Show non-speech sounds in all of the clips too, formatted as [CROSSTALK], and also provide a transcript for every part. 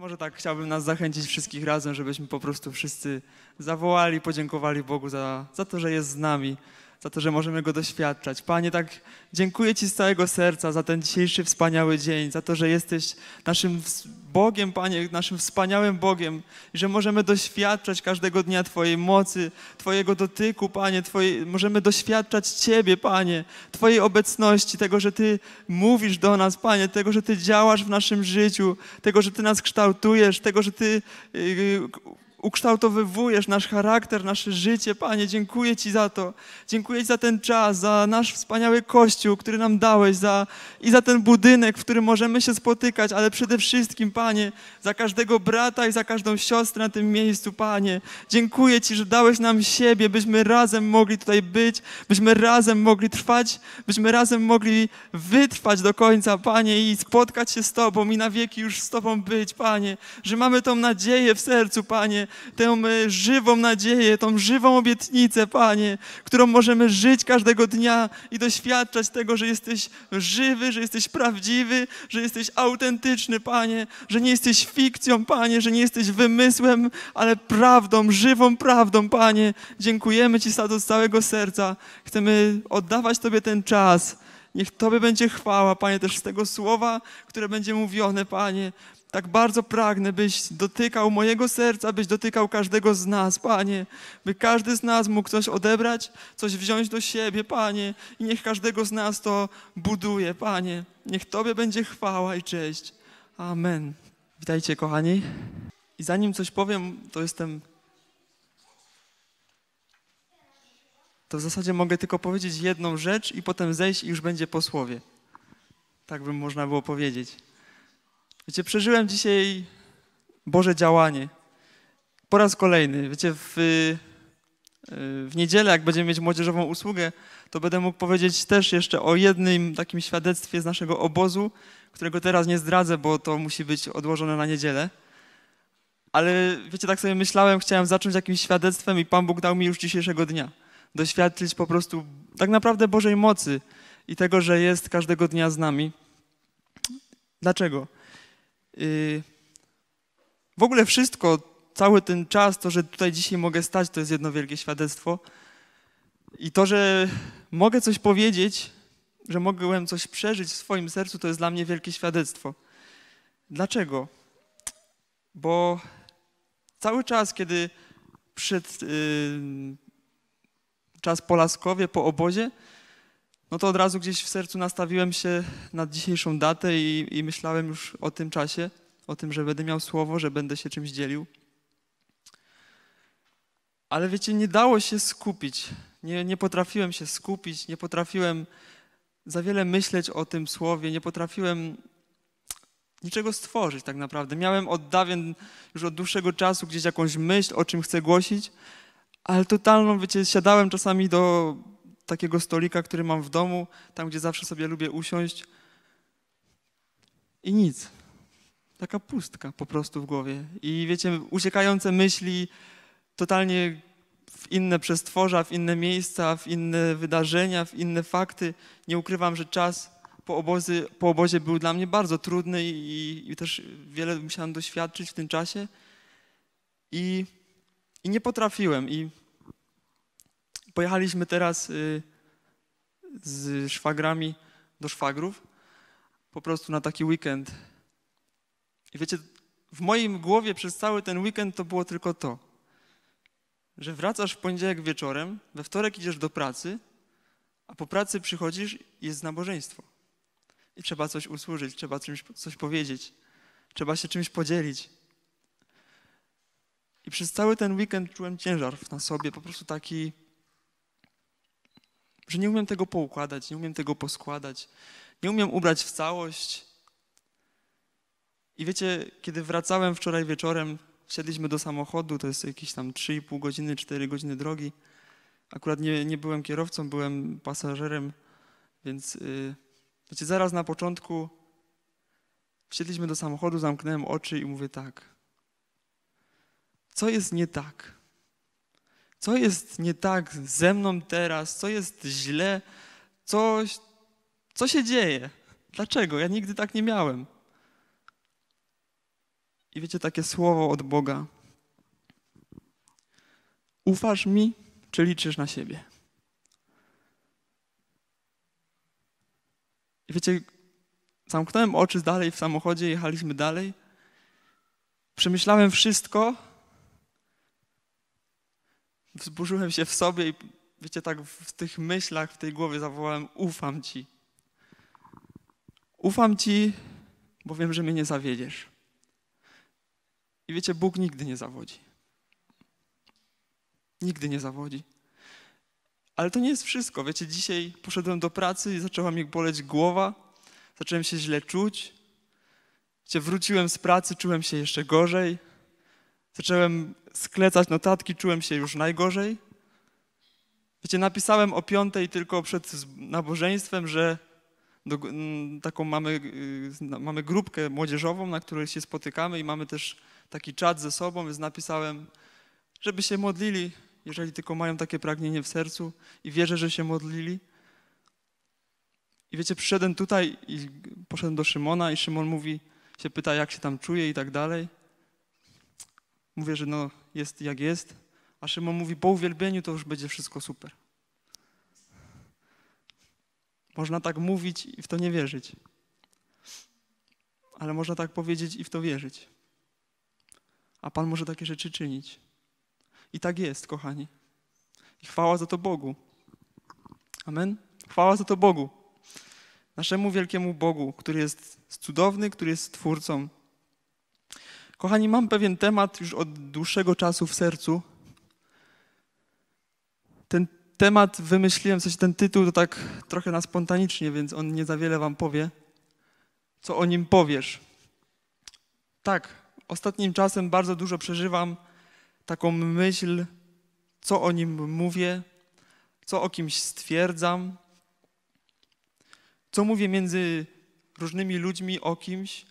może tak chciałbym nas zachęcić wszystkich razem, żebyśmy po prostu wszyscy zawołali, podziękowali Bogu za, za to, że jest z nami za to, że możemy go doświadczać. Panie, tak dziękuję Ci z całego serca za ten dzisiejszy wspaniały dzień, za to, że jesteś naszym Bogiem, Panie, naszym wspaniałym Bogiem, i że możemy doświadczać każdego dnia Twojej mocy, Twojego dotyku, Panie, Twojej, możemy doświadczać Ciebie, Panie, Twojej obecności, tego, że Ty mówisz do nas, Panie, tego, że Ty działasz w naszym życiu, tego, że Ty nas kształtujesz, tego, że Ty. Yy, ukształtowywujesz nasz charakter, nasze życie. Panie, dziękuję Ci za to. Dziękuję Ci za ten czas, za nasz wspaniały kościół, który nam dałeś, za, i za ten budynek, w którym możemy się spotykać, ale przede wszystkim, Panie, za każdego brata i za każdą siostrę na tym miejscu, Panie. Dziękuję Ci, że dałeś nam siebie, byśmy razem mogli tutaj być, byśmy razem mogli trwać, byśmy razem mogli wytrwać do końca, Panie, i spotkać się z Tobą i na wieki już z Tobą być, Panie. Że mamy tą nadzieję w sercu, Panie, tę e, żywą nadzieję, tą żywą obietnicę, Panie, którą możemy żyć każdego dnia i doświadczać tego, że jesteś żywy, że jesteś prawdziwy, że jesteś autentyczny, Panie, że nie jesteś fikcją, Panie, że nie jesteś wymysłem, ale prawdą, żywą prawdą, Panie. Dziękujemy Ci za to z całego serca. Chcemy oddawać Tobie ten czas. Niech Tobie będzie chwała, Panie, też z tego słowa, które będzie mówione, Panie. Tak bardzo pragnę, byś dotykał mojego serca, byś dotykał każdego z nas, Panie. By każdy z nas mógł coś odebrać, coś wziąć do siebie, Panie. I niech każdego z nas to buduje, Panie. Niech Tobie będzie chwała i cześć. Amen. Witajcie, kochani. I zanim coś powiem, to jestem. To w zasadzie mogę tylko powiedzieć jedną rzecz i potem zejść i już będzie posłowie. Tak bym można było powiedzieć. Wiecie, przeżyłem dzisiaj Boże działanie. Po raz kolejny. Wiecie, w, y, w niedzielę, jak będziemy mieć młodzieżową usługę, to będę mógł powiedzieć też jeszcze o jednym takim świadectwie z naszego obozu, którego teraz nie zdradzę, bo to musi być odłożone na niedzielę. Ale wiecie, tak sobie myślałem, chciałem zacząć jakimś świadectwem i Pan Bóg dał mi już dzisiejszego dnia. Doświadczyć po prostu tak naprawdę Bożej mocy i tego, że jest każdego dnia z nami. Dlaczego? Y, w ogóle wszystko, cały ten czas, to, że tutaj dzisiaj mogę stać, to jest jedno wielkie świadectwo. I to, że mogę coś powiedzieć, że mogłem coś przeżyć w swoim sercu, to jest dla mnie wielkie świadectwo. Dlaczego? Bo cały czas, kiedy przed, yy, czas po Laskowie, po obozie, no to od razu gdzieś w sercu nastawiłem się na dzisiejszą datę i, i, myślałem już o tym czasie, o tym, że będę miał słowo, że będę się czymś dzielił. Ale wiecie, nie dało się skupić. Nie, nie potrafiłem się skupić, nie potrafiłem za wiele myśleć o tym słowie, nie potrafiłem niczego stworzyć tak naprawdę. Miałem od dawien, już od dłuższego czasu gdzieś jakąś myśl, o czym chcę głosić, ale totalną, wiecie, siadałem czasami do takiego stolika, który mam w domu, tam gdzie zawsze sobie lubię usiąść. I nic. Taka pustka po prostu w głowie. I wiecie, uciekające myśli totalnie w inne przestworza, w inne miejsca, w inne wydarzenia, w inne fakty. Nie ukrywam, że czas po, obozy, po obozie był dla mnie bardzo trudny i, i też wiele musiałem doświadczyć w tym czasie. I, i nie potrafiłem. I pojechaliśmy teraz y, z szwagrami do szwagrów, po prostu na taki weekend. I wiecie, w moim głowie przez cały ten weekend to było tylko to, że wracasz w poniedziałek wieczorem, we wtorek idziesz do pracy, a po pracy przychodzisz i jest nabożeństwo. I trzeba coś usłużyć, trzeba czymś, coś powiedzieć, trzeba się czymś podzielić. I przez cały ten weekend czułem ciężar na sobie, po prostu taki że nie umiem tego poukładać, nie umiem tego poskładać, nie umiem ubrać w całość. I wiecie, kiedy wracałem wczoraj wieczorem, wsiedliśmy do samochodu, to jest jakieś tam 3,5 godziny, 4 godziny drogi. Akurat nie, nie byłem kierowcą, byłem pasażerem, więc yy, wiecie, zaraz na początku wsiedliśmy do samochodu, zamknąłem oczy i mówię tak. Co jest nie tak? Co jest nie tak ze mną teraz? Co jest źle? Coś, co się dzieje? Dlaczego? Ja nigdy tak nie miałem. I wiecie, takie słowo od Boga. Ufasz mi, czy liczysz na siebie? I wiecie, zamknąłem oczy dalej w samochodzie, jechaliśmy dalej. Przemyślałem wszystko, wzburzyłem się w sobie i wiecie, tak w tych myślach, w tej głowie zawołałem: Ufam Ci. Ufam Ci, bo wiem, że mnie nie zawiedziesz. I wiecie, Bóg nigdy nie zawodzi. Nigdy nie zawodzi. Ale to nie jest wszystko. Wiecie, dzisiaj poszedłem do pracy i zaczęła mi boleć głowa, zacząłem się źle czuć. Wiecie, wróciłem z pracy, czułem się jeszcze gorzej. Zacząłem sklecać notatki, czułem się już najgorzej. Wiecie, napisałem o piątej tylko przed nabożeństwem, że do, taką mamy, y, mamy grupkę młodzieżową, na której się spotykamy i mamy też taki czat ze sobą, więc napisałem, żeby się modlili, jeżeli tylko mają takie pragnienie w sercu i wierzę, że się modlili. I wiecie, przyszedłem tutaj i poszedłem do Szymona i Szymon mówi, się pyta, jak się tam czuje i tak dalej. Mówię, że no jest jak jest, a Szymon mówi, po uwielbieniu to już będzie wszystko super. Można tak mówić i w to nie wierzyć. Ale można tak powiedzieć i w to wierzyć. A Pan może takie rzeczy czynić. I tak jest, kochani. I chwała za to Bogu. Amen. Chwała za to Bogu. Naszemu wielkiemu Bogu, który jest cudowny, który jest twórcą, Kochani, mam pewien temat już od dłuższego czasu w sercu. Ten temat wymyśliłem, w sensie ten tytuł to tak trochę na spontanicznie, więc on nie za wiele wam powie. Co o nim powiesz? Tak, ostatnim czasem bardzo dużo przeżywam taką myśl, co o nim mówię, co o kimś stwierdzam, co mówię między różnymi ludźmi o kimś,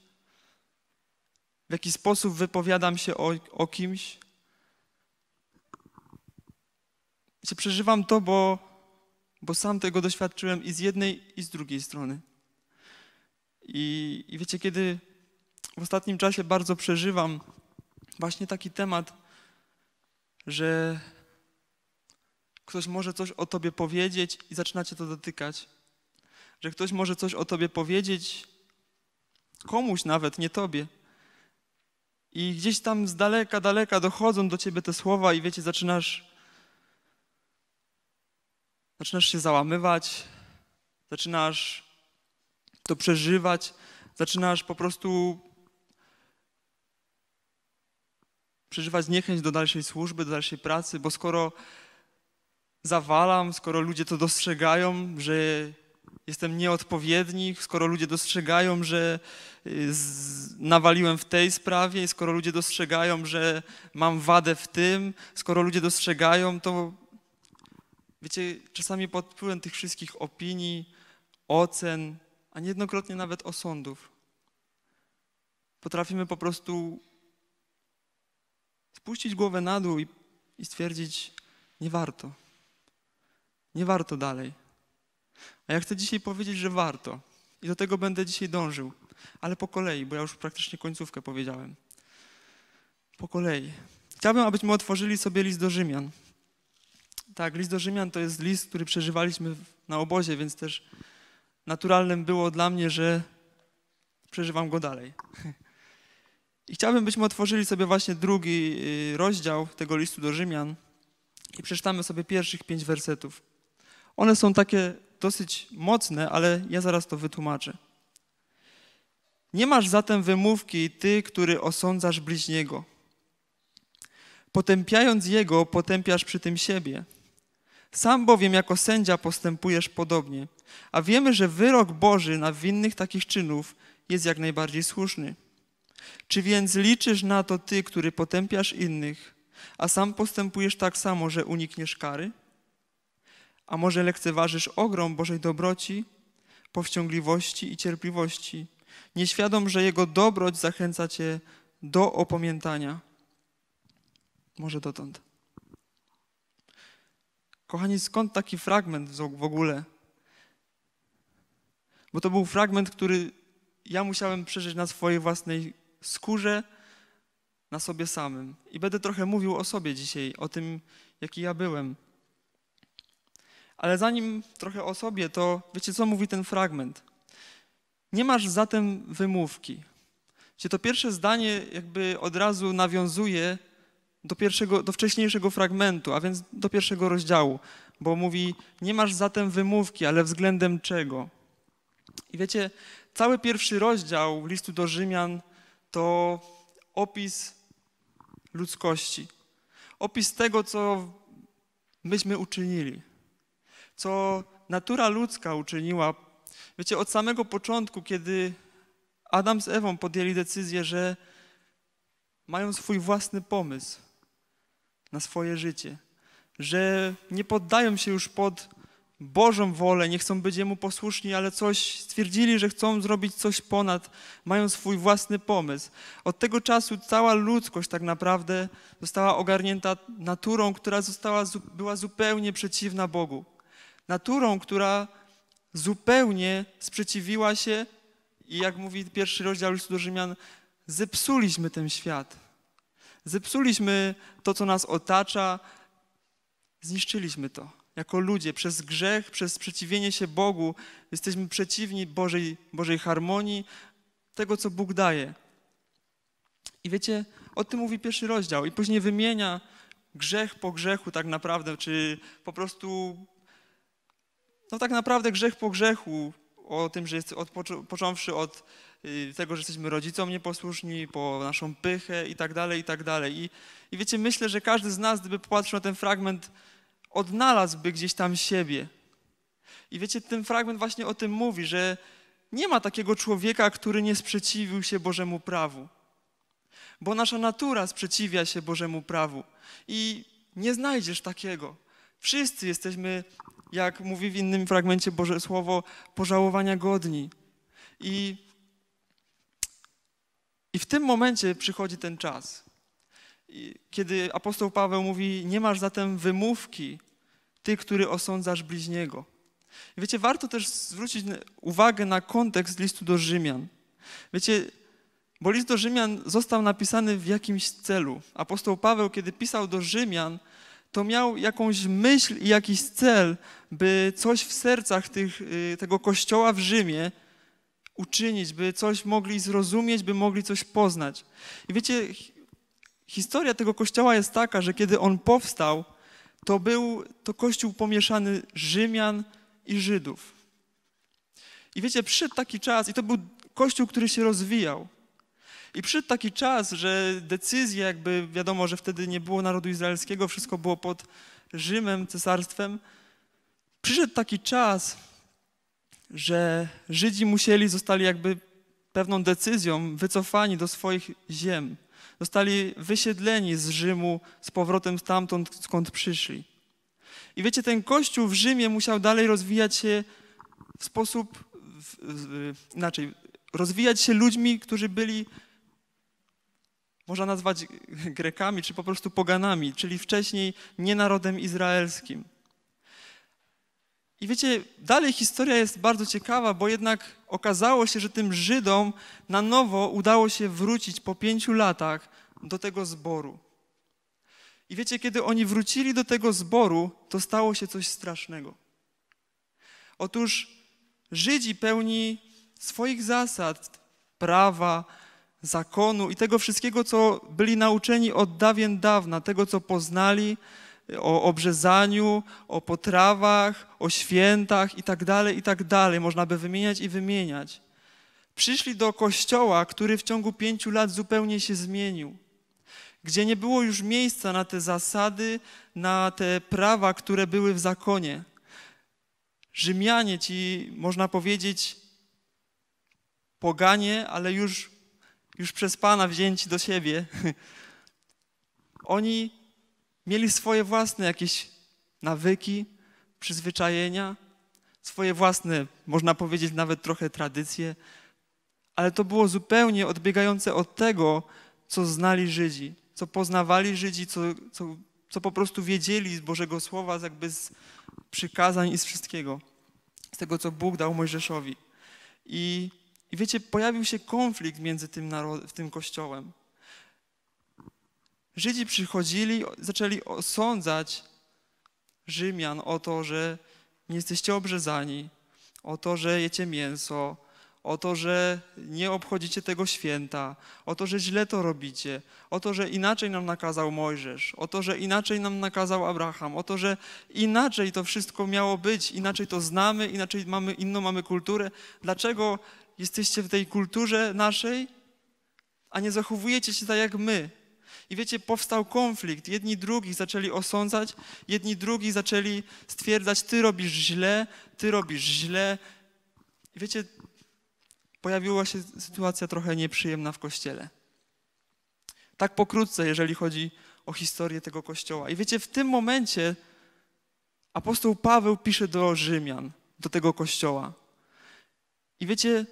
w jaki sposób wypowiadam się o, o kimś. Wiecie, przeżywam to, bo, bo sam tego doświadczyłem i z jednej, i z drugiej strony. I, I wiecie, kiedy w ostatnim czasie bardzo przeżywam właśnie taki temat, że ktoś może coś o tobie powiedzieć i zaczynacie to dotykać. Że ktoś może coś o tobie powiedzieć, komuś nawet, nie tobie. I gdzieś tam z daleka, daleka dochodzą do ciebie te słowa i wiecie, zaczynasz zaczynasz się załamywać, zaczynasz to przeżywać, zaczynasz po prostu przeżywać niechęć do dalszej służby, do dalszej pracy, bo skoro zawalam, skoro ludzie to dostrzegają, że jestem nieodpowiedni, skoro ludzie dostrzegają, że y, nawaliłem w tej sprawie, skoro ludzie dostrzegają, że mam wadę w tym, skoro ludzie dostrzegają, to wiecie, czasami pod wpływem tych wszystkich opinii, ocen, a niejednokrotnie nawet osądów, potrafimy po prostu spuścić głowę na dół i, i stwierdzić, nie warto. Nie warto dalej. A ja chcę dzisiaj powiedzieć, że warto. I do tego będę dzisiaj dążył. Ale po kolei, bo ja już praktycznie końcówkę powiedziałem. Po kolei. Chciałbym, abyśmy otworzyli sobie list do Rzymian. Tak, list do Rzymian to jest list, który przeżywaliśmy na obozie, więc też naturalnym było dla mnie, że przeżywam go dalej. [LAUGHS] I chciałbym, byśmy otworzyli sobie właśnie drugi y, rozdział tego listu do Rzymian i przeczytamy sobie pierwszych pięć wersetów. One są takie dosyć mocne, ale ja zaraz to wytłumaczę. Nie masz zatem wymówki ty, który osądzasz bliźniego. Potępiając jego, potępiasz przy tym siebie. Sam bowiem jako sędzia postępujesz podobnie, a wiemy, że wyrok Boży na winnych takich czynów jest jak najbardziej słuszny. Czy więc liczysz na to ty, który potępiasz innych, a sam postępujesz tak samo, że unikniesz kary? A może lekceważysz ogrom Bożej dobroci, powściągliwości i cierpliwości, nieświadom, że Jego dobroć zachęca Cię do opamiętania. Może dotąd. Kochani, skąd taki fragment w ogóle? Bo to był fragment, który ja musiałem przeżyć na swojej własnej skórze, na sobie samym. I będę trochę mówił o sobie dzisiaj, o tym, jaki ja byłem, ale zanim trochę o sobie, to wiecie, co mówi ten fragment? Nie masz zatem wymówki. Gdzie to pierwsze zdanie jakby od razu nawiązuje do, pierwszego, do wcześniejszego fragmentu, a więc do pierwszego rozdziału, bo mówi: Nie masz zatem wymówki, ale względem czego? I wiecie, cały pierwszy rozdział listu do Rzymian to opis ludzkości, opis tego, co myśmy uczynili co natura ludzka uczyniła. Wiecie, od samego początku, kiedy Adam z Ewą podjęli decyzję, że mają swój własny pomysł na swoje życie, że nie poddają się już pod Bożą wolę, nie chcą być Jemu posłuszni, ale coś stwierdzili, że chcą zrobić coś ponad, mają swój własny pomysł. Od tego czasu cała ludzkość tak naprawdę została ogarnięta naturą, która została, była zupełnie przeciwna Bogu naturą, która zupełnie sprzeciwiła się i jak mówi pierwszy rozdział listu do Rzymian, zepsuliśmy ten świat. Zepsuliśmy to, co nas otacza, zniszczyliśmy to. Jako ludzie, przez grzech, przez sprzeciwienie się Bogu, jesteśmy przeciwni Bożej, Bożej harmonii, tego, co Bóg daje. I wiecie, o tym mówi pierwszy rozdział. I później wymienia grzech po grzechu, tak naprawdę, czy po prostu no tak naprawdę grzech po grzechu, o tym, że jest od, począwszy od y, tego, że jesteśmy rodzicom nieposłuszni, po naszą pychę i tak dalej, i tak dalej. I, i wiecie, myślę, że każdy z nas, gdyby popatrzył na ten fragment, odnalazłby gdzieś tam siebie. I wiecie, ten fragment właśnie o tym mówi, że nie ma takiego człowieka, który nie sprzeciwił się Bożemu prawu. Bo nasza natura sprzeciwia się Bożemu prawu. I nie znajdziesz takiego. Wszyscy jesteśmy, jak mówi w innym fragmencie Boże Słowo, pożałowania godni. I, i w tym momencie przychodzi ten czas, kiedy apostoł Paweł mówi: Nie masz zatem wymówki, ty, który osądzasz bliźniego. wiecie, warto też zwrócić uwagę na kontekst listu do Rzymian. Wiecie, bo list do Rzymian został napisany w jakimś celu. Apostoł Paweł, kiedy pisał do Rzymian, to miał jakąś myśl i jakiś cel, by coś w sercach tych, y, tego kościoła w Rzymie uczynić, by coś mogli zrozumieć, by mogli coś poznać. I wiecie, historia tego kościoła jest taka, że kiedy on powstał, to był to kościół pomieszany Rzymian i Żydów. I wiecie, przyszedł taki czas i to był kościół, który się rozwijał. I przyszedł taki czas, że decyzje jakby, wiadomo, że wtedy nie było narodu izraelskiego, wszystko było pod Rzymem, cesarstwem. Przyszedł taki czas, że Żydzi musieli, zostali jakby pewną decyzją wycofani do swoich ziem. Zostali wysiedleni z Rzymu z powrotem stamtąd, skąd przyszli. I wiecie, ten kościół w Rzymie musiał dalej rozwijać się w sposób w, w, inaczej, rozwijać się ludźmi, którzy byli można nazwać [LAUGHS] Grekami czy po prostu poganami, czyli wcześniej nie narodem izraelskim. I wiecie, dalej historia jest bardzo ciekawa, bo jednak okazało się, że tym Żydom na nowo udało się wrócić po pięciu latach do tego zboru. I wiecie, kiedy oni wrócili do tego zboru, to stało się coś strasznego. Otóż Żydzi pełni swoich zasad, prawa, zakonu i tego wszystkiego, co byli nauczeni od dawien dawna, tego, co poznali e, o obrzezaniu, o potrawach, o świętach i tak dalej, i tak dalej. Można by wymieniać i wymieniać. Przyszli do kościoła, który w ciągu pięciu lat zupełnie się zmienił, gdzie nie było już miejsca na te zasady, na te prawa, które były w zakonie. Rzymianie, ci można powiedzieć poganie, ale już już przez Pana wzięci do siebie, oni mieli swoje własne jakieś nawyki, przyzwyczajenia, swoje własne, można powiedzieć, nawet trochę tradycje, ale to było zupełnie odbiegające od tego, co znali Żydzi, co poznawali Żydzi, co, co, co po prostu wiedzieli z Bożego Słowa, jakby z przykazań i z wszystkiego, z tego, co Bóg dał Mojżeszowi. I i wiecie, pojawił się konflikt między tym, tym kościołem. Żydzi przychodzili, zaczęli osądzać Rzymian o to, że nie jesteście obrzezani, o to, że jecie mięso, o to, że nie obchodzicie tego święta, o to, że źle to robicie, o to, że inaczej nam nakazał Mojżesz, o to, że inaczej nam nakazał Abraham, o to, że inaczej to wszystko miało być, inaczej to znamy, inaczej mamy, inną mamy kulturę. Dlaczego jesteście w tej kulturze naszej, a nie zachowujecie się tak jak my. I wiecie, powstał konflikt. Jedni drugich zaczęli osądzać, jedni drugich zaczęli stwierdzać, ty robisz źle, ty robisz źle. I wiecie, pojawiła się sytuacja trochę nieprzyjemna w kościele. Tak pokrótce, jeżeli chodzi o historię tego kościoła. I wiecie, w tym momencie apostoł Paweł pisze do Rzymian, do tego kościoła. I wiecie,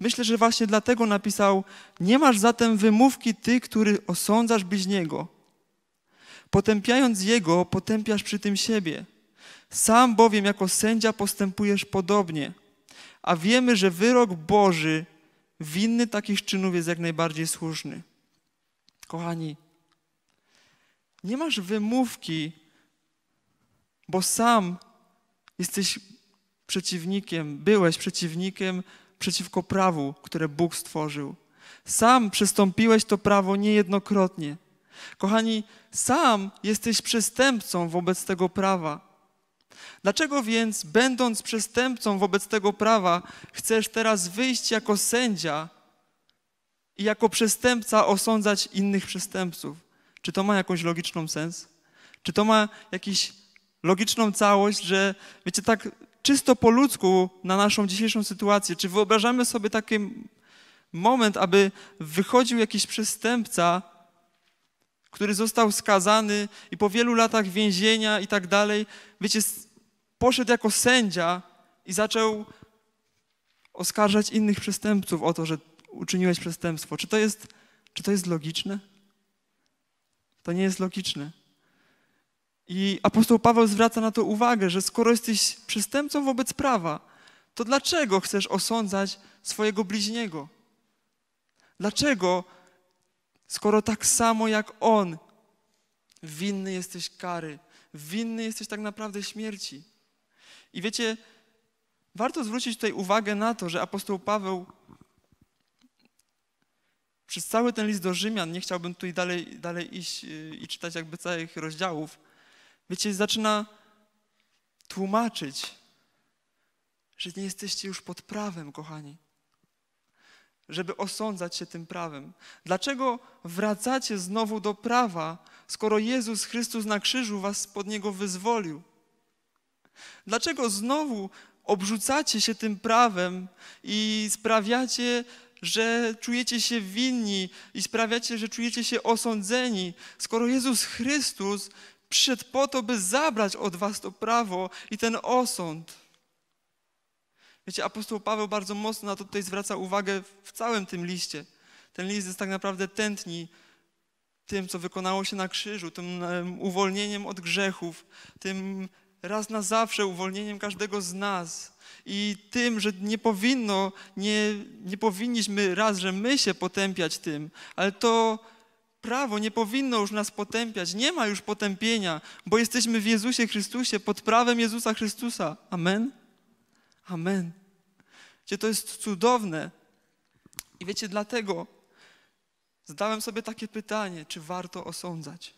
Myślę, że właśnie dlatego napisał: Nie masz zatem wymówki ty, który osądzasz bliźniego. Potępiając jego, potępiasz przy tym siebie. Sam bowiem jako sędzia postępujesz podobnie. A wiemy, że wyrok Boży winny takich czynów jest jak najbardziej słuszny. Kochani, nie masz wymówki, bo sam jesteś przeciwnikiem, byłeś przeciwnikiem przeciwko prawu, które Bóg stworzył. Sam przystąpiłeś to prawo niejednokrotnie. Kochani, sam jesteś przestępcą wobec tego prawa. Dlaczego więc, będąc przestępcą wobec tego prawa, chcesz teraz wyjść jako sędzia i jako przestępca osądzać innych przestępców? Czy to ma jakąś logiczną sens? Czy to ma jakiś logiczną całość, że wiecie, tak czysto po ludzku na naszą dzisiejszą sytuację, czy wyobrażamy sobie taki moment, aby wychodził jakiś przestępca, który został skazany i po wielu latach więzienia i tak dalej, wiecie, poszedł jako sędzia i zaczął oskarżać innych przestępców o to, że uczyniłeś przestępstwo. Czy to jest, czy to jest logiczne? To nie jest logiczne. I apostoł Paweł zwraca na to uwagę, że skoro jesteś przestępcą wobec prawa, to dlaczego chcesz osądzać swojego bliźniego? Dlaczego, skoro tak samo jak on, winny jesteś kary, winny jesteś tak naprawdę śmierci? I wiecie, warto zwrócić tutaj uwagę na to, że apostoł Paweł przez cały ten list do Rzymian, nie chciałbym tutaj dalej, dalej iść y, i czytać jakby całych rozdziałów, wiecie, zaczyna tłumaczyć, że nie jesteście już pod prawem, kochani, żeby osądzać się tym prawem. Dlaczego wracacie znowu do prawa, skoro Jezus Chrystus na krzyżu was pod niego wyzwolił? Dlaczego znowu obrzucacie się tym prawem i sprawiacie, że czujecie się winni i sprawiacie, że czujecie się osądzeni, skoro Jezus Chrystus przyszedł po to, by zabrać od was to prawo i ten osąd. Wiecie, apostoł Paweł bardzo mocno na to tutaj zwraca uwagę w całym tym liście. Ten list jest tak naprawdę tętni tym, co wykonało się na krzyżu, tym uwolnieniem od grzechów, tym raz na zawsze uwolnieniem każdego z nas i tym, że nie powinno, nie, nie powinniśmy raz, że my się potępiać tym, ale to prawo nie powinno już nas potępiać. Nie ma już potępienia, bo jesteśmy w Jezusie Chrystusie, pod prawem Jezusa Chrystusa. Amen? Amen. Wiecie, to jest cudowne. I wiecie, dlatego zadałem sobie takie pytanie, czy warto osądzać.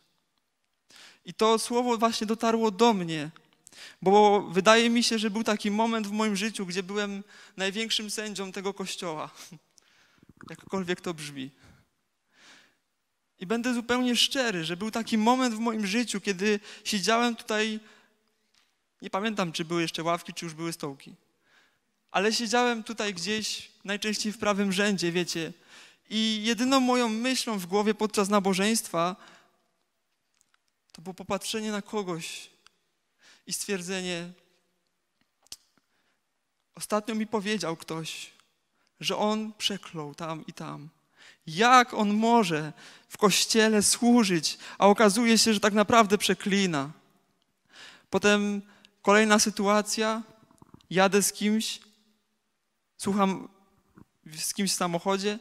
I to słowo właśnie dotarło do mnie, bo wydaje mi się, że był taki moment w moim życiu, gdzie byłem największym sędzią tego kościoła. [LAUGHS] Jakkolwiek to brzmi. I będę zupełnie szczery, że był taki moment w moim życiu, kiedy siedziałem tutaj, nie pamiętam, czy były jeszcze ławki, czy już były stołki, ale siedziałem tutaj gdzieś, najczęściej w prawym rzędzie, wiecie, i jedyną moją myślą w głowie podczas nabożeństwa to było popatrzenie na kogoś i stwierdzenie: Ostatnio mi powiedział ktoś, że on przeklął tam i tam. Jak on może w kościele służyć, a okazuje się, że tak naprawdę przeklina? Potem kolejna sytuacja, jadę z kimś, słucham z kimś w samochodzie,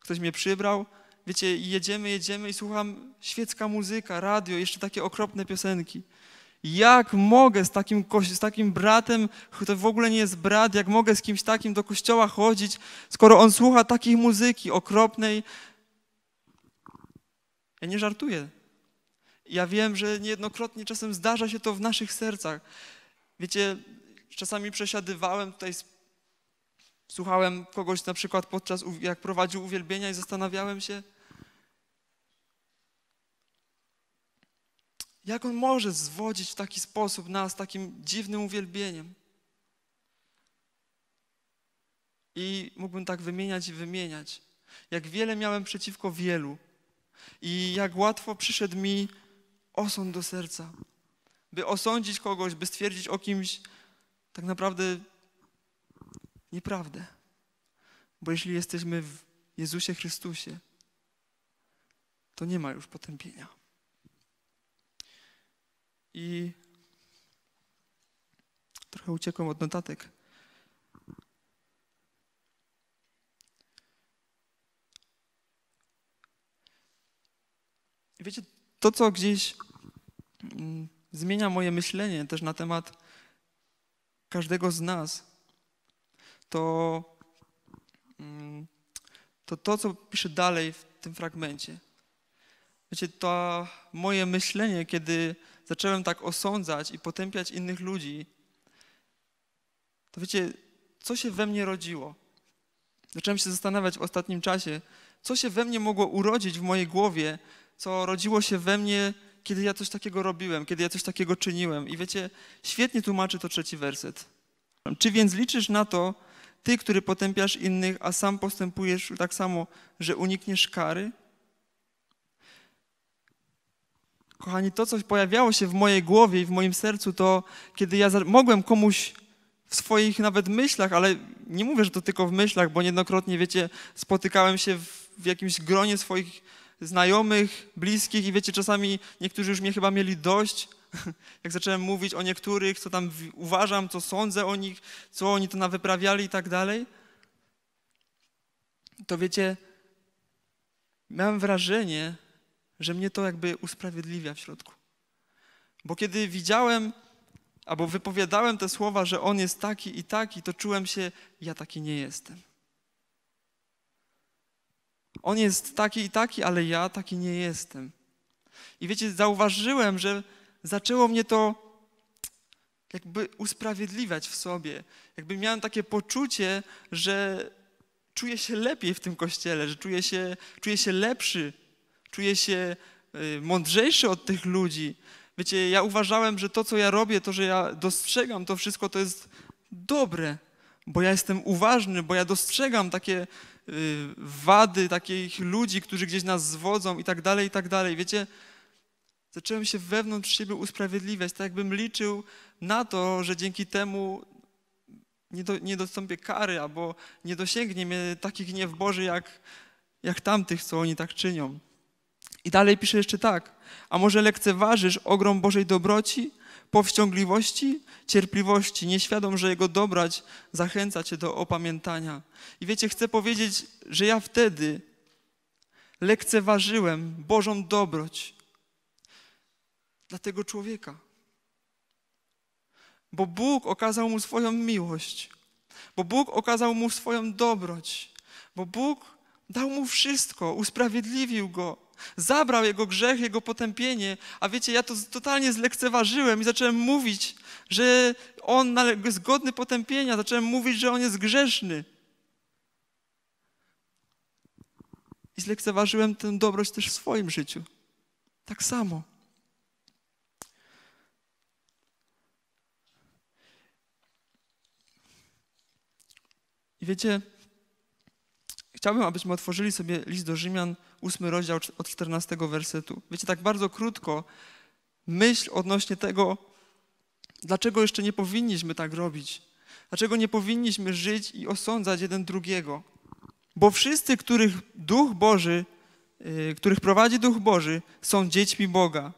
ktoś mnie przybrał, wiecie, jedziemy, jedziemy i słucham świecka muzyka, radio, jeszcze takie okropne piosenki. Jak mogę z takim, z takim bratem, to w ogóle nie jest brat, jak mogę z kimś takim do kościoła chodzić, skoro on słucha takiej muzyki okropnej? Ja nie żartuję. Ja wiem, że niejednokrotnie czasem zdarza się to w naszych sercach. Wiecie, czasami przesiadywałem tutaj, słuchałem kogoś na przykład podczas, jak prowadził uwielbienia i zastanawiałem się, Jak On może zwodzić w taki sposób nas takim dziwnym uwielbieniem? I mógłbym tak wymieniać i wymieniać. Jak wiele miałem przeciwko wielu i jak łatwo przyszedł mi osąd do serca, by osądzić kogoś, by stwierdzić o kimś tak naprawdę nieprawdę. Bo jeśli jesteśmy w Jezusie Chrystusie, to nie ma już potępienia. I trochę uciekłem od notatek. Wiecie, to co gdzieś mm, zmienia moje myślenie też na temat każdego z nas, to mm, to, to co pisze dalej w tym fragmencie. Wiecie, to moje myślenie, kiedy zacząłem tak osądzać i potępiać innych ludzi, to wiecie, co się we mnie rodziło? Zacząłem się zastanawiać w ostatnim czasie, co się we mnie mogło urodzić w mojej głowie, co rodziło się we mnie, kiedy ja coś takiego robiłem, kiedy ja coś takiego czyniłem. I wiecie, świetnie tłumaczy to trzeci werset. Czy więc liczysz na to, ty, który potępiasz innych, a sam postępujesz tak samo, że unikniesz kary? Kochani, to, co pojawiało się w mojej głowie i w moim sercu, to kiedy ja mogłem komuś w swoich nawet myślach, ale nie mówię, że to tylko w myślach, bo niejednokrotnie, wiecie, spotykałem się w, w jakimś gronie swoich znajomych, bliskich i wiecie, czasami niektórzy już mnie chyba mieli dość, [LAUGHS] jak zacząłem mówić o niektórych, co tam uważam, co sądzę o nich, co oni to nawyprawiali i tak dalej, to wiecie, miałem wrażenie, że mnie to jakby usprawiedliwia w środku. Bo kiedy widziałem albo wypowiadałem te słowa, że on jest taki i taki, to czułem się, ja taki nie jestem. On jest taki i taki, ale ja taki nie jestem. I wiecie, zauważyłem, że zaczęło mnie to jakby usprawiedliwiać w sobie. Jakby miałem takie poczucie, że czuję się lepiej w tym kościele, że czuję się, czuję się lepszy czuję się y, mądrzejszy od tych ludzi. Wiecie, ja uważałem, że to, co ja robię, to, że ja dostrzegam to wszystko, to jest dobre, bo ja jestem uważny, bo ja dostrzegam takie y, wady takich ludzi, którzy gdzieś nas zwodzą i tak dalej, i tak dalej. Wiecie, zacząłem się wewnątrz siebie usprawiedliwiać, tak jakbym liczył na to, że dzięki temu nie, do, nie dostąpię kary albo nie dosięgnie mnie taki gniew Boży, jak, jak tamtych, co oni tak czynią. I dalej pisze jeszcze tak. A może lekceważysz ogrom Bożej dobroci, powściągliwości, cierpliwości, nieświadom, że Jego dobrać zachęca Cię do opamiętania. I wiecie, chcę powiedzieć, że ja wtedy lekceważyłem Bożą dobroć dla tego człowieka. Bo Bóg okazał mu swoją miłość, bo Bóg okazał mu swoją dobroć, bo Bóg dał mu wszystko, usprawiedliwił go, Zabrał jego grzech, jego potępienie. A wiecie, ja to totalnie zlekceważyłem i zacząłem mówić, że on jest godny potępienia. Zacząłem mówić, że on jest grzeszny. I zlekceważyłem tę dobroć też w swoim życiu. Tak samo. I wiecie, Chciałbym, abyśmy otworzyli sobie list do Rzymian, ósmy rozdział od 14 wersetu. Wiecie, tak bardzo krótko, myśl odnośnie tego, dlaczego jeszcze nie powinniśmy tak robić. Dlaczego nie powinniśmy żyć i osądzać jeden drugiego. Bo wszyscy, których Duch Boży, y, których prowadzi Duch Boży, są dziećmi Boga.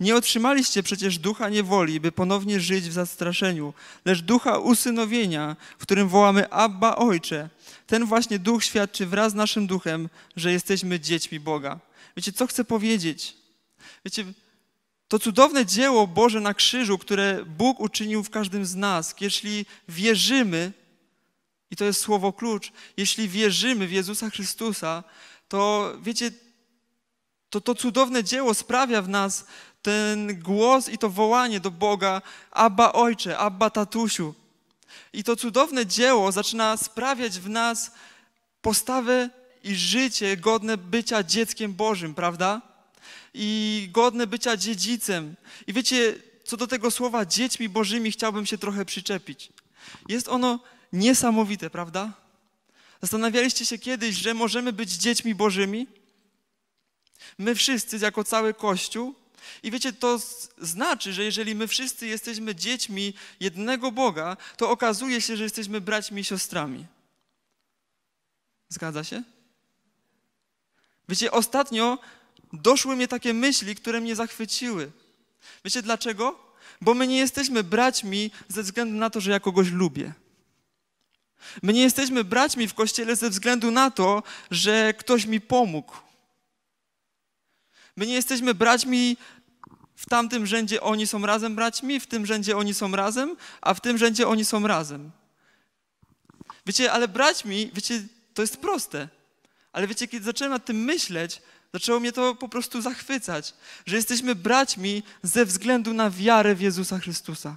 Nie otrzymaliście przecież ducha niewoli, by ponownie żyć w zastraszeniu, lecz ducha usynowienia, w którym wołamy Abba Ojcze. Ten właśnie duch świadczy wraz z naszym duchem, że jesteśmy dziećmi Boga. Wiecie, co chcę powiedzieć? Wiecie, to cudowne dzieło Boże na krzyżu, które Bóg uczynił w każdym z nas, jeśli wierzymy, i to jest słowo klucz, jeśli wierzymy w Jezusa Chrystusa, to wiecie, to to cudowne dzieło sprawia w nas ten głos i to wołanie do Boga: Abba Ojcze, Abba Tatusiu. I to cudowne dzieło zaczyna sprawiać w nas postawę i życie godne bycia dzieckiem Bożym, prawda? I godne bycia dziedzicem. I wiecie, co do tego słowa dziećmi Bożymi chciałbym się trochę przyczepić. Jest ono niesamowite, prawda? Zastanawialiście się kiedyś, że możemy być dziećmi Bożymi? My wszyscy, jako cały Kościół, i wiecie, to znaczy, że jeżeli my wszyscy jesteśmy dziećmi jednego Boga, to okazuje się, że jesteśmy braćmi i siostrami. Zgadza się? Wiecie, ostatnio doszły mnie takie myśli, które mnie zachwyciły. Wiecie dlaczego? Bo my nie jesteśmy braćmi ze względu na to, że ja kogoś lubię. My nie jesteśmy braćmi w kościele ze względu na to, że ktoś mi pomógł My nie jesteśmy braćmi w tamtym rzędzie oni są razem braćmi, w tym rzędzie oni są razem, a w tym rzędzie oni są razem. Wiecie, ale braćmi, wiecie, to jest proste. Ale wiecie, kiedy zacząłem nad tym myśleć, zaczęło mnie to po prostu zachwycać, że jesteśmy braćmi ze względu na wiarę w Jezusa Chrystusa.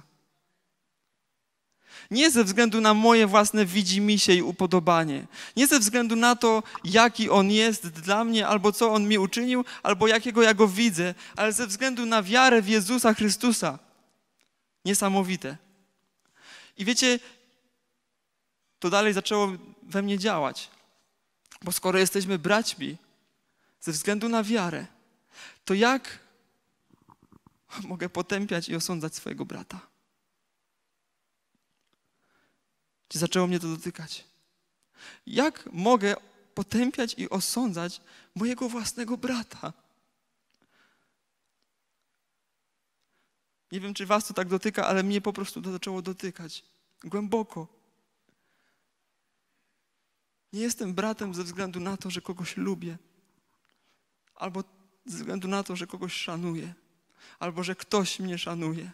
Nie ze względu na moje własne widzimisię i upodobanie. Nie ze względu na to, jaki On jest dla mnie, albo co On mi uczynił, albo jakiego ja Go widzę, ale ze względu na wiarę w Jezusa Chrystusa. Niesamowite. I wiecie, to dalej zaczęło we mnie działać. Bo skoro jesteśmy braćmi, ze względu na wiarę, to jak mogę potępiać i osądzać swojego brata? gdzie zaczęło mnie to dotykać. Jak mogę potępiać i osądzać mojego własnego brata? Nie wiem, czy was to tak dotyka, ale mnie po prostu to zaczęło dotykać. Głęboko. Nie jestem bratem ze względu na to, że kogoś lubię, albo ze względu na to, że kogoś szanuję, albo że ktoś mnie szanuje,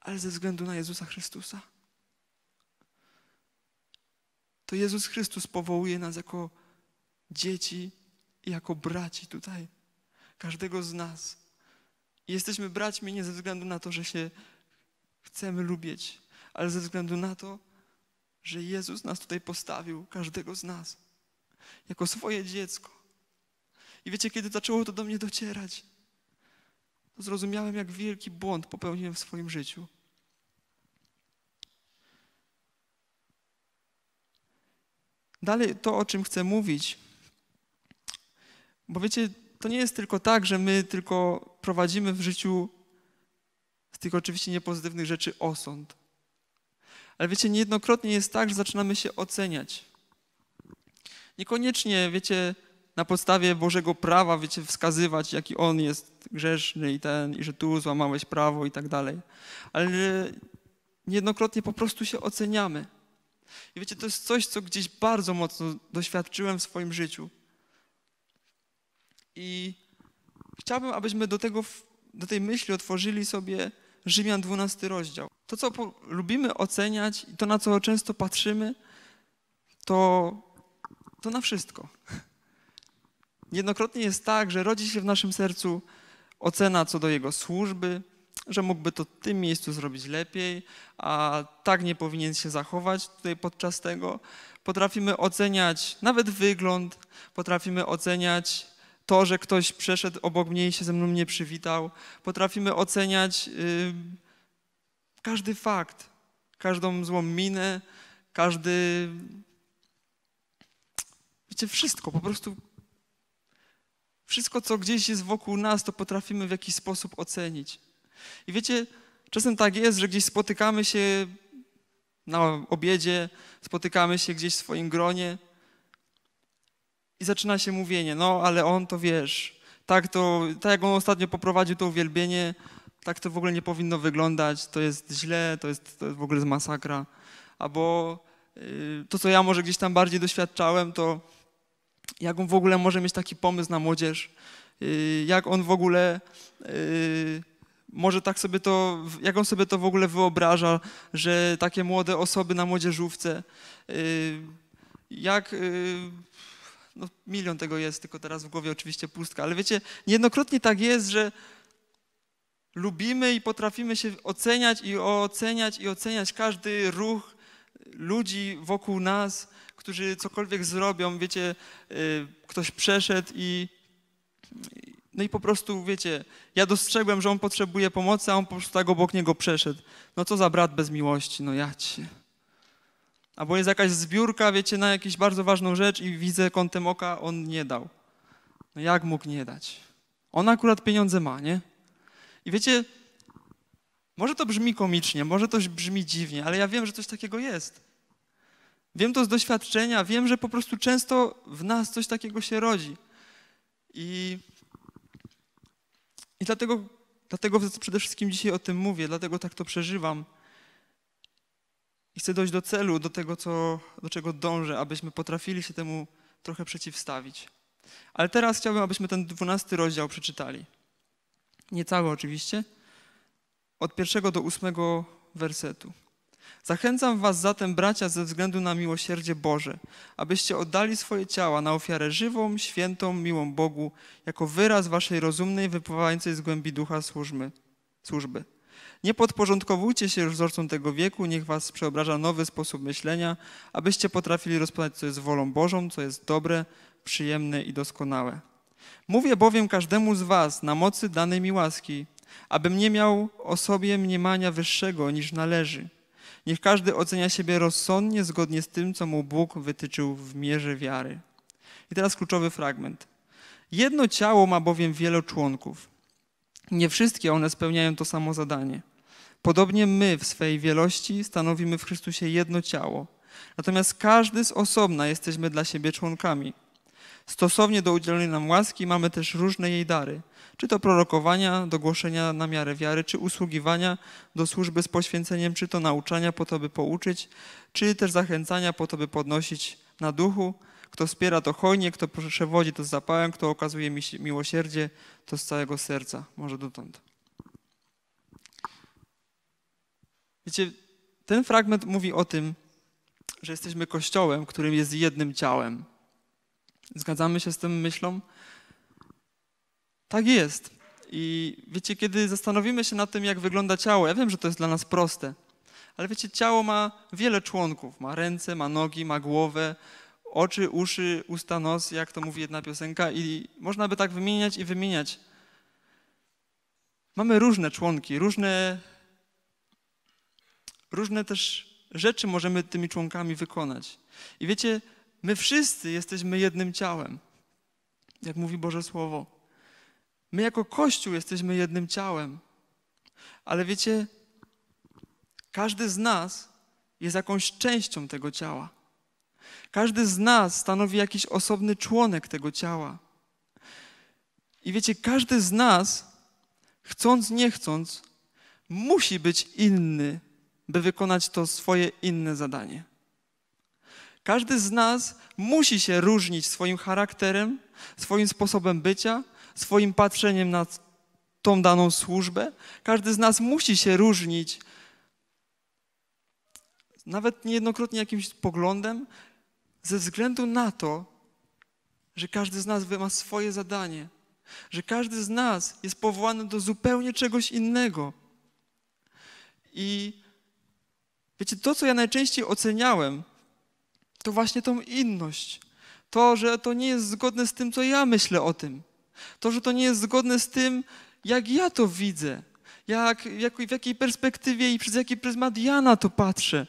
ale ze względu na Jezusa Chrystusa to Jezus Chrystus powołuje nas jako dzieci i jako braci tutaj. Każdego z nas. I jesteśmy braćmi nie ze względu na to, że się chcemy lubić, ale ze względu na to, że Jezus nas tutaj postawił, każdego z nas, jako swoje dziecko. I wiecie, kiedy zaczęło to do mnie docierać, to zrozumiałem, jak wielki błąd popełniłem w swoim życiu. dalej to, o czym chcę mówić. Bo wiecie, to nie jest tylko tak, że my tylko prowadzimy w życiu z tych oczywiście niepozytywnych rzeczy osąd. Ale wiecie, niejednokrotnie jest tak, że zaczynamy się oceniać. Niekoniecznie, wiecie, na podstawie Bożego prawa, wiecie, wskazywać, jaki on jest grzeszny i ten, i że tu złamałeś prawo i tak dalej. Ale niejednokrotnie po prostu się oceniamy. I wiecie, to jest coś, co gdzieś bardzo mocno doświadczyłem w swoim życiu. I chciałbym, abyśmy do, tego, do tej myśli otworzyli sobie Rzymian 12 rozdział. To, co lubimy oceniać i to, na co często patrzymy, to, to na wszystko. Jednokrotnie jest tak, że rodzi się w naszym sercu ocena co do jego służby, że mógłby to w tym miejscu zrobić lepiej, a tak nie powinien się zachować tutaj podczas tego. Potrafimy oceniać nawet wygląd, potrafimy oceniać to, że ktoś przeszedł obok mnie i się ze mną nie przywitał. Potrafimy oceniać yy, każdy fakt, każdą złą minę, każdy. Wiecie, wszystko, po prostu. Wszystko, co gdzieś jest wokół nas, to potrafimy w jakiś sposób ocenić. I wiecie, czasem tak jest, że gdzieś spotykamy się na obiedzie, spotykamy się gdzieś w swoim gronie i zaczyna się mówienie, no ale on to wiesz, tak to, tak jak on ostatnio poprowadził to uwielbienie, tak to w ogóle nie powinno wyglądać, to jest źle, to jest, to jest w ogóle masakra. Albo yy, to, co ja może gdzieś tam bardziej doświadczałem, to jak on w ogóle może mieć taki pomysł na młodzież, yy, jak on w ogóle... Yy, może tak sobie to, jak on sobie to w ogóle wyobraża, że takie młode osoby na młodzieżówce, y, jak, y, no milion tego jest, tylko teraz w głowie oczywiście pustka, ale wiecie, niejednokrotnie tak jest, że lubimy i potrafimy się oceniać i oceniać i oceniać każdy ruch ludzi wokół nas, którzy cokolwiek zrobią, wiecie, y, ktoś przeszedł i no i po prostu, wiecie, ja dostrzegłem, że on potrzebuje pomocy, a on po prostu tak obok niego przeszedł. No co za brat bez miłości, no ja ci. Albo jest jakaś zbiórka, wiecie, na jakąś bardzo ważną rzecz i widzę kątem oka, on nie dał. No jak mógł nie dać? On akurat pieniądze ma, nie? I wiecie, może to brzmi komicznie, może to brzmi dziwnie, ale ja wiem, że coś takiego jest. Wiem to z doświadczenia, wiem, że po prostu często w nas coś takiego się rodzi. I i dlatego, dlatego przede wszystkim dzisiaj o tym mówię, dlatego tak to przeżywam. I chcę dojść do celu, do tego, co, do czego dążę, abyśmy potrafili się temu trochę przeciwstawić. Ale teraz chciałbym, abyśmy ten dwunasty rozdział przeczytali. Nie cały oczywiście, od pierwszego do ósmego wersetu. Zachęcam was zatem, bracia, ze względu na miłosierdzie Boże, abyście oddali swoje ciała na ofiarę żywą, świętą, miłą Bogu, jako wyraz waszej rozumnej, wypływającej z głębi ducha służby. służby. Nie podporządkowujcie się już wzorcom tego wieku, niech was przeobraża nowy sposób myślenia, abyście potrafili rozpoznać, co jest wolą Bożą, co jest dobre, przyjemne i doskonałe. Mówię bowiem każdemu z was na mocy danej mi łaski, abym nie miał o sobie mniemania wyższego niż należy – Niech każdy ocenia siebie rozsądnie, zgodnie z tym, co mu Bóg wytyczył w mierze wiary. I teraz kluczowy fragment. Jedno ciało ma bowiem wielu członków. Nie wszystkie one spełniają to samo zadanie. Podobnie my w swej wielości stanowimy w Chrystusie jedno ciało. Natomiast każdy z osobna jesteśmy dla siebie członkami. Stosownie do udzielonej nam łaski mamy też różne jej dary – czy to prorokowania do głoszenia na miarę wiary, czy usługiwania do służby z poświęceniem, czy to nauczania po to, by pouczyć, czy też zachęcania po to, by podnosić na duchu. Kto wspiera, to hojnie, kto przewodzi, to z zapałem, kto okazuje mi miłosierdzie, to z całego serca. Może dotąd. Wiecie, ten fragment mówi o tym, że jesteśmy kościołem, którym jest jednym ciałem. Zgadzamy się z tym myślą? Tak jest. I wiecie, kiedy zastanowimy się nad tym, jak wygląda ciało, ja wiem, że to jest dla nas proste, ale wiecie, ciało ma wiele członków. Ma ręce, ma nogi, ma głowę, oczy, uszy, usta, nos, jak to mówi jedna piosenka, i można by tak wymieniać i wymieniać. Mamy różne członki, różne, różne też rzeczy możemy tymi członkami wykonać. I wiecie, my wszyscy jesteśmy jednym ciałem, jak mówi Boże Słowo. My jako Kościół jesteśmy jednym ciałem. Ale wiecie, każdy z nas jest jakąś częścią tego ciała. Każdy z nas stanowi jakiś osobny członek tego ciała. I wiecie, każdy z nas, chcąc, nie chcąc, musi być inny, by wykonać to swoje inne zadanie. Każdy z nas musi się różnić swoim charakterem, swoim sposobem bycia, swoim patrzeniem na tą daną służbę. Każdy z nas musi się różnić, nawet niejednokrotnie jakimś poglądem, ze względu na to, że każdy z nas ma swoje zadanie, że każdy z nas jest powołany do zupełnie czegoś innego. I wiecie, to, co ja najczęściej oceniałem, to właśnie tą inność. To, że to nie jest zgodne z tym, co ja myślę o tym. To, że to nie jest zgodne z tym, jak ja to widzę, jak, jak, w jakiej perspektywie i przez jaki pryzmat ja na to patrzę.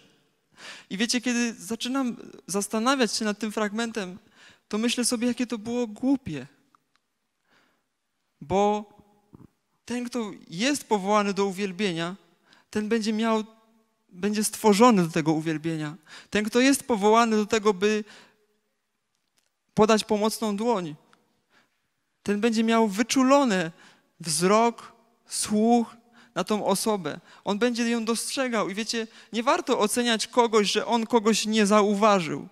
I wiecie, kiedy zaczynam zastanawiać się nad tym fragmentem, to myślę sobie, jakie to było głupie. Bo ten, kto jest powołany do uwielbienia, ten będzie miał, będzie stworzony do tego uwielbienia. Ten, kto jest powołany do tego, by podać pomocną dłoń, ten będzie miał wyczulony wzrok, słuch na tą osobę. On będzie ją dostrzegał i wiecie, nie warto oceniać kogoś, że on kogoś nie zauważył.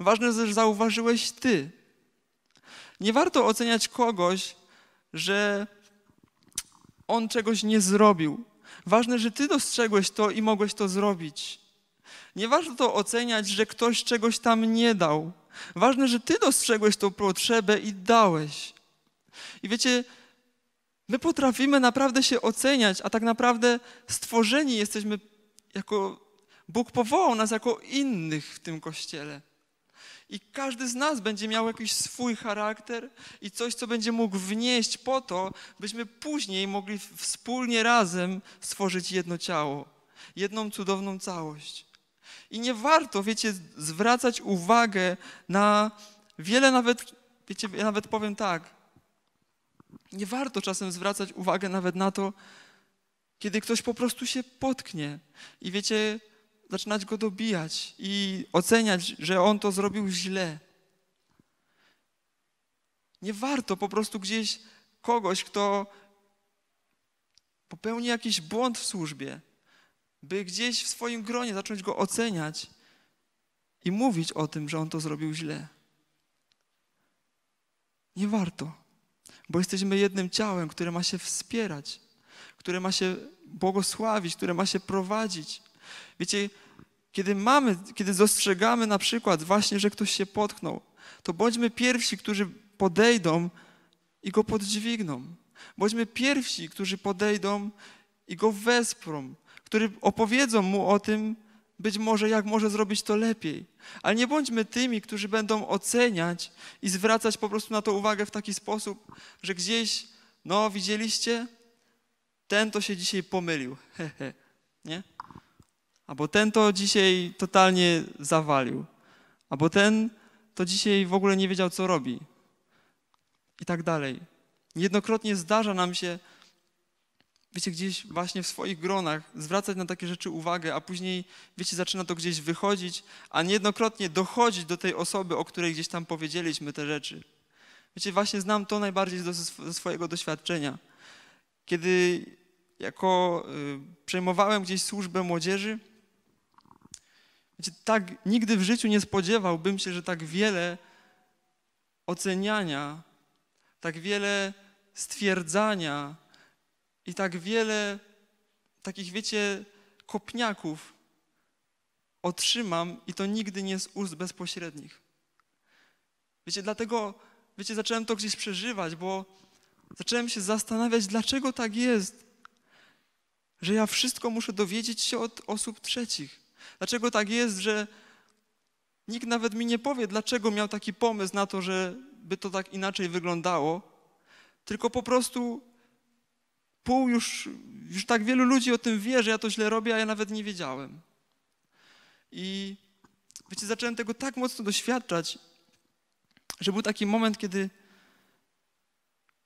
Ważne że zauważyłeś ty. Nie warto oceniać kogoś, że on czegoś nie zrobił. Ważne, że ty dostrzegłeś to i mogłeś to zrobić. Nie warto oceniać, że ktoś czegoś tam nie dał. Ważne, że ty dostrzegłeś tą potrzebę i dałeś. I wiecie, my potrafimy naprawdę się oceniać, a tak naprawdę stworzeni jesteśmy jako. Bóg powołał nas jako innych w tym kościele. I każdy z nas będzie miał jakiś swój charakter i coś, co będzie mógł wnieść po to, byśmy później mogli wspólnie razem stworzyć jedno ciało, jedną cudowną całość. I nie warto, wiecie, zwracać uwagę na wiele nawet, wiecie, ja nawet powiem tak, nie warto czasem zwracać uwagę nawet na to, kiedy ktoś po prostu się potknie i wiecie, zaczynać go dobijać i oceniać, że on to zrobił źle. Nie warto po prostu gdzieś kogoś, kto popełni jakiś błąd w służbie, by gdzieś w swoim gronie zacząć go oceniać i mówić o tym, że on to zrobił źle. Nie warto, bo jesteśmy jednym ciałem, które ma się wspierać, które ma się błogosławić, które ma się prowadzić. Wiecie, kiedy mamy, kiedy dostrzegamy na przykład właśnie, że ktoś się potknął, to bądźmy pierwsi, którzy podejdą i go poddźwigną. Bądźmy pierwsi, którzy podejdą i go wesprą którzy opowiedzą mu o tym, być może jak może zrobić to lepiej. Ale nie bądźmy tymi, którzy będą oceniać i zwracać po prostu na to uwagę w taki sposób, że gdzieś, no widzieliście, ten to się dzisiaj pomylił, hehe, [LAUGHS] nie? Albo ten to dzisiaj totalnie zawalił, albo ten to dzisiaj w ogóle nie wiedział, co robi i tak dalej. Niejednokrotnie zdarza nam się wiecie, gdzieś właśnie w swoich gronach, zwracać na takie rzeczy uwagę, a później, wiecie, zaczyna to gdzieś wychodzić, a niejednokrotnie dochodzić do tej osoby, o której gdzieś tam powiedzieliśmy te rzeczy. Wiecie, właśnie znam to najbardziej ze swojego doświadczenia. Kiedy jako y, przejmowałem gdzieś służbę młodzieży, wiecie, tak nigdy w życiu nie spodziewałbym się, że tak wiele oceniania, tak wiele stwierdzania, i tak wiele takich, wiecie, kopniaków otrzymam i to nigdy nie z ust bezpośrednich. Wiecie, dlatego, wiecie, zacząłem to gdzieś przeżywać, bo zacząłem się zastanawiać, dlaczego tak jest, że ja wszystko muszę dowiedzieć się od osób trzecich. Dlaczego tak jest, że nikt nawet mi nie powie, dlaczego miał taki pomysł na to, że by to tak inaczej wyglądało, tylko po prostu pół już, już tak wielu ludzi o tym wie, że ja to źle robię, a ja nawet nie wiedziałem. I wiecie, zacząłem tego tak mocno doświadczać, że był taki moment, kiedy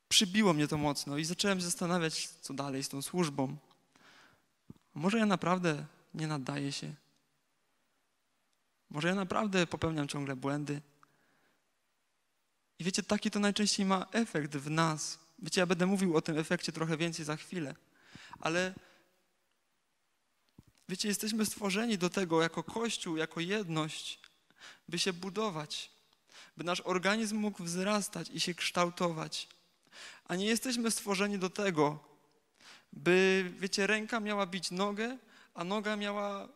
przybiło mnie to mocno i zacząłem się zastanawiać, co dalej z tą służbą. Może ja naprawdę nie nadaję się? Może ja naprawdę popełniam ciągle błędy? I wiecie, taki to najczęściej ma efekt w nas, Wiecie, ja będę mówił o tym efekcie trochę więcej za chwilę, ale wiecie, jesteśmy stworzeni do tego jako Kościół, jako jedność, by się budować, by nasz organizm mógł wzrastać i się kształtować. A nie jesteśmy stworzeni do tego, by, wiecie, ręka miała bić nogę, a noga miała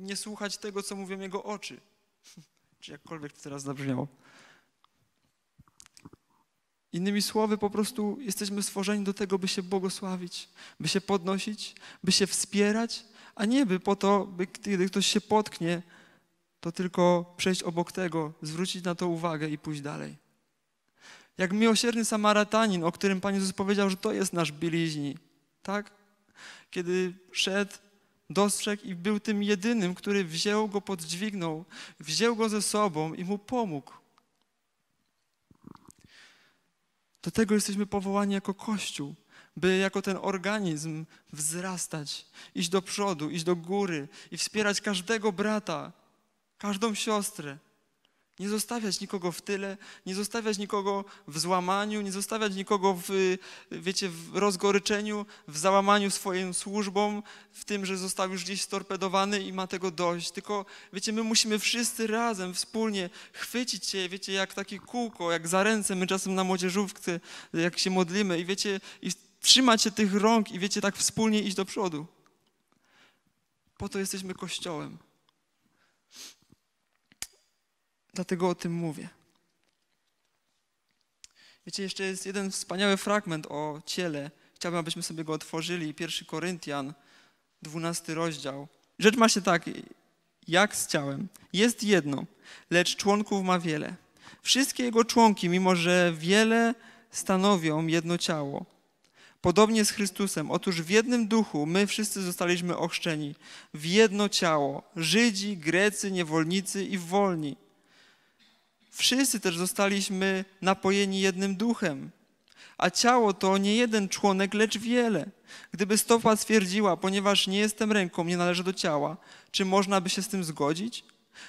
nie słuchać tego, co mówią jego oczy. [LAUGHS] Czy jakkolwiek to teraz zabrzmiało. Innymi słowy, po prostu jesteśmy stworzeni do tego, by się błogosławić, by się podnosić, by się wspierać, a nie by po to, by kiedy ktoś się potknie, to tylko przejść obok tego, zwrócić na to uwagę i pójść dalej. Jak miłosierny Samaratanin, o którym Pan Jezus powiedział, że to jest nasz bieliźni, tak? Kiedy szedł, dostrzegł i był tym jedynym, który wziął go, podźwignął, wziął go ze sobą i mu pomógł. Do tego jesteśmy powołani jako Kościół, by jako ten organizm wzrastać, iść do przodu, iść do góry i wspierać każdego brata, każdą siostrę, nie zostawiać nikogo w tyle, nie zostawiać nikogo w złamaniu, nie zostawiać nikogo w, wiecie, w rozgoryczeniu, w załamaniu swoim służbą, w tym, że został już gdzieś storpedowany i ma tego dość. Tylko, wiecie, my musimy wszyscy razem, wspólnie chwycić się, wiecie, jak takie kółko, jak za ręce, my czasem na młodzieżówce, jak się modlimy i wiecie, i trzymać się tych rąk i wiecie, tak wspólnie iść do przodu. Po to jesteśmy Kościołem. Dlatego o tym mówię. Wiecie, jeszcze jest jeden wspaniały fragment o ciele. Chciałbym, abyśmy sobie go otworzyli. 1 Koryntian, 12 rozdział. Rzecz ma się tak, jak z ciałem. Jest jedno, lecz członków ma wiele. Wszystkie jego członki, mimo że wiele stanowią jedno ciało. Podobnie z Chrystusem. Otóż w jednym duchu my wszyscy zostaliśmy ochrzczeni. W jedno ciało. Żydzi, Grecy, niewolnicy i wolni wszyscy też zostaliśmy napojeni jednym duchem. A ciało to nie jeden członek, lecz wiele. Gdyby stopa stwierdziła, ponieważ nie jestem ręką, nie należy do ciała, czy można by się z tym zgodzić?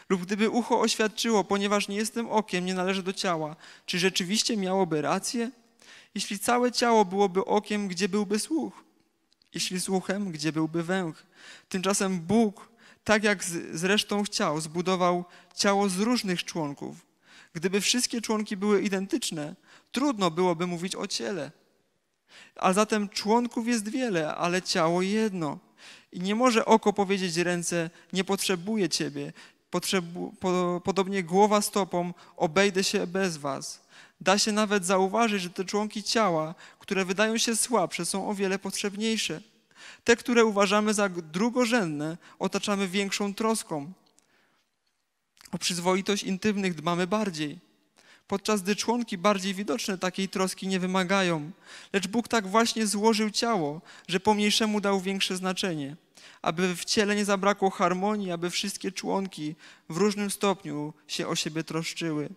Lub gdyby ucho oświadczyło, ponieważ nie jestem okiem, nie należy do ciała, czy rzeczywiście miałoby rację? Jeśli całe ciało byłoby okiem, gdzie byłby słuch? Jeśli słuchem, gdzie byłby węch? Tymczasem Bóg, tak jak zresztą chciał, zbudował ciało z różnych członków Gdyby wszystkie członki były identyczne, trudno byłoby mówić o ciele. A zatem członków jest wiele, ale ciało jedno. I nie może oko powiedzieć ręce, nie potrzebuję ciebie. Potrzebu po podobnie głowa stopą, obejdę się bez was. Da się nawet zauważyć, że te członki ciała, które wydają się słabsze, są o wiele potrzebniejsze. Te, które uważamy za drugorzędne, otaczamy większą troską. O przyzwoitość intymnych dbamy bardziej, podczas gdy członki bardziej widoczne takiej troski nie wymagają. Lecz Bóg tak właśnie złożył ciało, że pomniejszemu dał większe znaczenie, aby w ciele nie zabrakło harmonii, aby wszystkie członki w różnym stopniu się o siebie troszczyły.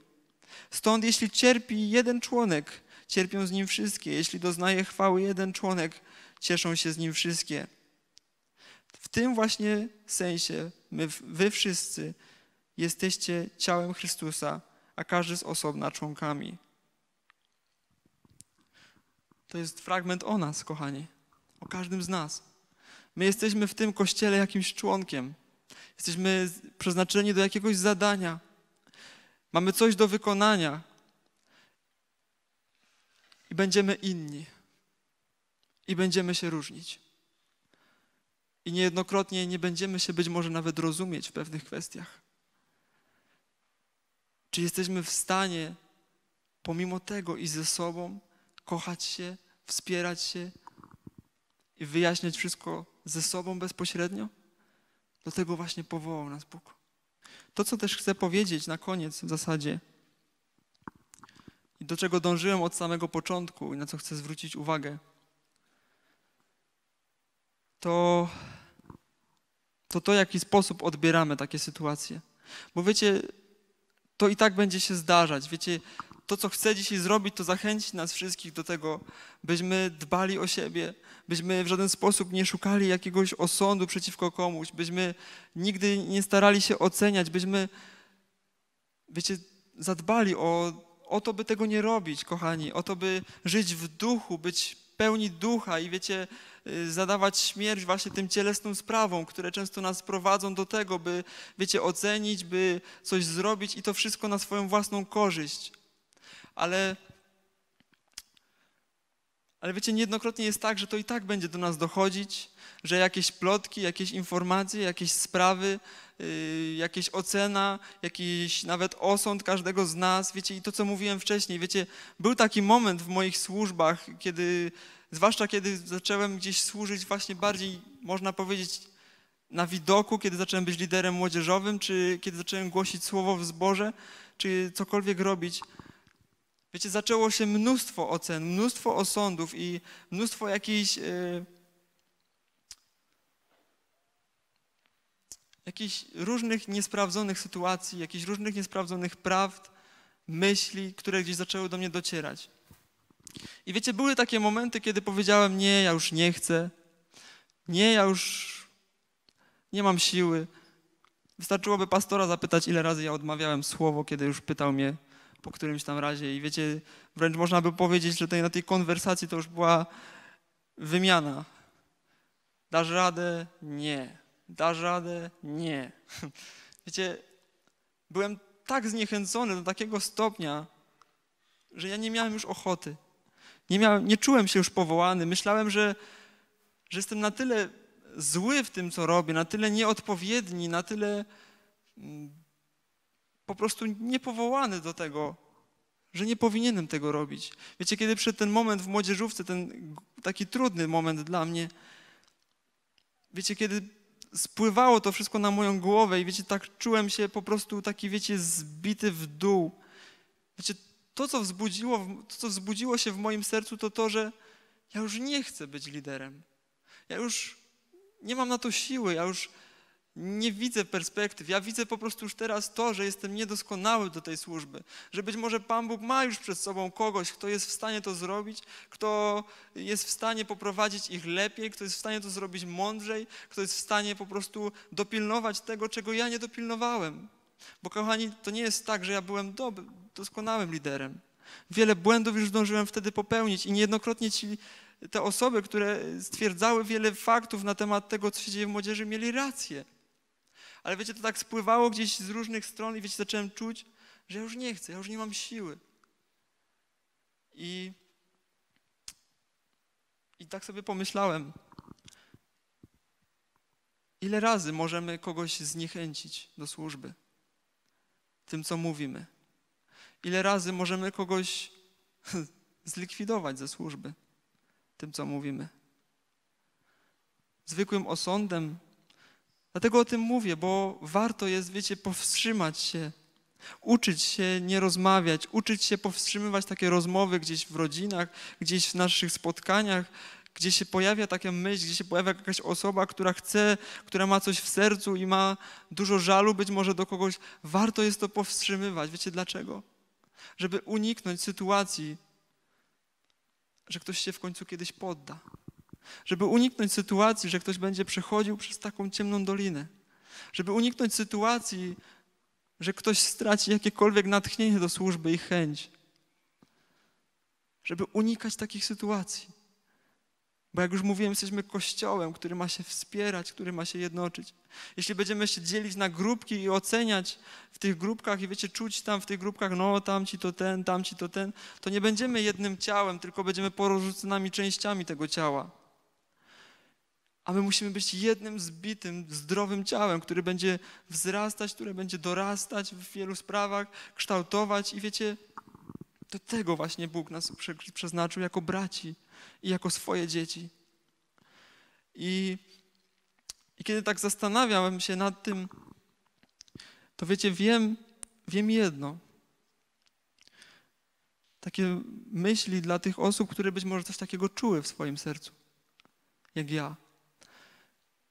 Stąd jeśli cierpi jeden członek, cierpią z nim wszystkie. Jeśli doznaje chwały jeden członek, cieszą się z nim wszystkie. W tym właśnie sensie my, wy wszyscy Jesteście ciałem Chrystusa, a każdy z osobna członkami. To jest fragment o nas, kochani, o każdym z nas. My jesteśmy w tym kościele jakimś członkiem. Jesteśmy przeznaczeni do jakiegoś zadania. Mamy coś do wykonania. I będziemy inni. I będziemy się różnić. I niejednokrotnie nie będziemy się być może nawet rozumieć w pewnych kwestiach. Czy jesteśmy w stanie pomimo tego i ze sobą kochać się, wspierać się i wyjaśniać wszystko ze sobą bezpośrednio? Do tego właśnie powołał nas Bóg. To, co też chcę powiedzieć na koniec w zasadzie i do czego dążyłem od samego początku i na co chcę zwrócić uwagę, to to, to jaki sposób odbieramy takie sytuacje. Bo wiecie, to i tak będzie się zdarzać. Wiecie, to, co chcę dzisiaj zrobić, to zachęci nas wszystkich do tego, byśmy dbali o siebie, byśmy w żaden sposób nie szukali jakiegoś osądu przeciwko komuś, byśmy nigdy nie starali się oceniać, byśmy, wiecie, zadbali o, o to, by tego nie robić, kochani, o to, by żyć w duchu, być pełni ducha i wiecie, Y, zadawać śmierć właśnie tym cielesnym sprawom, które często nas prowadzą do tego, by, wiecie, ocenić, by coś zrobić i to wszystko na swoją własną korzyść. Ale ale wiecie, niejednokrotnie jest tak, że to i tak będzie do nas dochodzić, że jakieś plotki, jakieś informacje, jakieś sprawy, yy, jakieś ocena, jakiś nawet osąd każdego z nas, wiecie, i to co mówiłem wcześniej, wiecie, był taki moment w moich służbach, kiedy zwłaszcza kiedy zacząłem gdzieś służyć właśnie bardziej, można powiedzieć, na widoku, kiedy zacząłem być liderem młodzieżowym, czy kiedy zacząłem głosić słowo w zborze, czy cokolwiek robić. Wiecie, zaczęło się mnóstwo ocen, mnóstwo osądów i mnóstwo jakichś... Yy, e, jakichś różnych niesprawdzonych sytuacji, jakichś różnych niesprawdzonych prawd, myśli, które gdzieś zaczęły do mnie docierać. I wiecie, były takie momenty, kiedy powiedziałem: Nie, ja już nie chcę. Nie, ja już nie mam siły. Wystarczyłoby pastora zapytać, ile razy ja odmawiałem słowo, kiedy już pytał mnie po którymś tam razie. I wiecie, wręcz można by powiedzieć, że na tej konwersacji to już była wymiana. Dasz radę? Nie. Dasz radę? Nie. [LAUGHS] Wiecie, byłem tak zniechęcony do takiego stopnia, że ja nie miałem już ochoty. Nie, nie czułem się już powołany. Myślałem, że, że jestem na tyle zły w tym, co robię, na tyle nieodpowiedni, na tyle mm, po prostu niepowołany do tego, że nie powinienem tego robić. Wiecie, kiedy przyszedł ten moment w młodzieżówce, ten taki trudny moment dla mnie, wiecie, kiedy spływało to wszystko na moją głowę i wiecie, tak czułem się po prostu taki, wiecie, zbity w dół. Wiecie, to, co wzbudziło, to, co wzbudziło się w moim sercu, to to, że ja już nie chcę być liderem. Ja już nie mam na to siły, ja już nie widzę perspektyw. Ja widzę po prostu już teraz to, że jestem niedoskonały do tej służby. Że być może Pan Bóg ma już przed sobą kogoś, kto jest w stanie to zrobić, kto jest w stanie poprowadzić ich lepiej, kto jest w stanie to zrobić mądrzej, kto jest w stanie po prostu dopilnować tego, czego ja nie dopilnowałem. Bo kochani, to nie jest tak, że ja byłem dobry, doskonałym liderem. Wiele błędów już zdążyłem wtedy popełnić i niejednokrotnie ci, te osoby, które stwierdzały wiele faktów na temat tego, co się dzieje w młodzieży, mieli rację. Ale wiecie, to tak spływało gdzieś z różnych stron i wiecie, zacząłem czuć, że ja już nie chcę, ja już nie mam siły. I, i tak sobie pomyślałem, ile razy możemy kogoś zniechęcić do służby? tym, co mówimy. Ile razy możemy kogoś [LAUGHS] zlikwidować ze służby tym, co mówimy? Zwykłym osądem. Dlatego o tym mówię, bo warto jest, wiecie, powstrzymać się, uczyć się nie rozmawiać, uczyć się powstrzymywać takie rozmowy gdzieś w rodzinach, gdzieś w naszych spotkaniach, gdzie się pojawia taka myśl, gdzie się pojawia jakaś osoba, która chce, która ma coś w sercu i ma dużo żalu być może do kogoś, warto jest to powstrzymywać. Wiecie dlaczego? Żeby uniknąć sytuacji, że ktoś się w końcu kiedyś podda. Żeby uniknąć sytuacji, że ktoś będzie przechodził przez taką ciemną dolinę. Żeby uniknąć sytuacji, że ktoś straci jakiekolwiek natchnienie do służby i chęć. Żeby unikać takich sytuacji. Bo jak już mówiłem, jesteśmy kościołem, który ma się wspierać, który ma się jednoczyć. Jeśli będziemy się dzielić na grupki i oceniać w tych grupkach i wiecie, czuć tam w tych grupkach, no tamci to ten, tamci to ten, to nie będziemy jednym ciałem, tylko będziemy porozrzuconymi częściami tego ciała. A my musimy być jednym zbitym, zdrowym ciałem, który będzie wzrastać, które będzie dorastać w wielu sprawach, kształtować i wiecie, do tego właśnie Bóg nas przeznaczył jako braci, i jako swoje dzieci. I, i kiedy tak zastanawiałem się nad tym, to wiecie, wiem, wiem jedno. Takie myśli dla tych osób, które być może coś takiego czuły w swoim sercu, jak ja.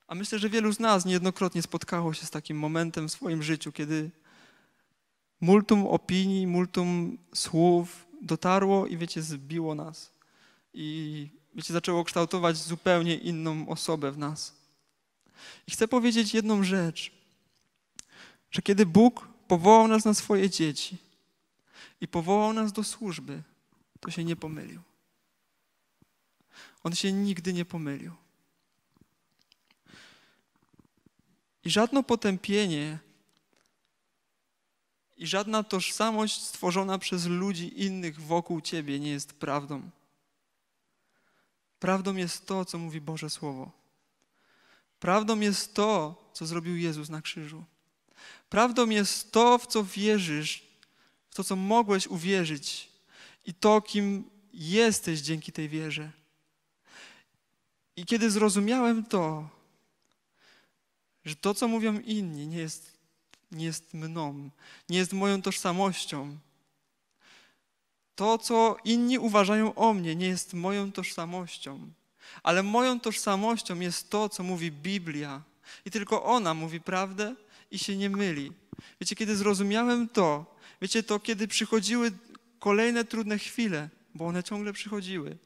A myślę, że wielu z nas niejednokrotnie spotkało się z takim momentem w swoim życiu, kiedy multum opinii, multum słów dotarło i wiecie, zbiło nas i wiecie, zaczęło kształtować zupełnie inną osobę w nas. I chcę powiedzieć jedną rzecz, że kiedy Bóg powołał nas na swoje dzieci i powołał nas do służby, to się nie pomylił. On się nigdy nie pomylił. I żadne potępienie i żadna tożsamość stworzona przez ludzi innych wokół ciebie nie jest prawdą. Prawdą jest to, co mówi Boże Słowo. Prawdą jest to, co zrobił Jezus na krzyżu. Prawdą jest to, w co wierzysz, w to, co mogłeś uwierzyć i to, kim jesteś dzięki tej wierze. I kiedy zrozumiałem to, że to, co mówią inni, nie jest, nie jest mną, nie jest moją tożsamością, to, co inni uważają o mnie, nie jest moją tożsamością, ale moją tożsamością jest to, co mówi Biblia. I tylko ona mówi prawdę i się nie myli. Wiecie, kiedy zrozumiałem to, wiecie, to kiedy przychodziły kolejne trudne chwile, bo one ciągle przychodziły,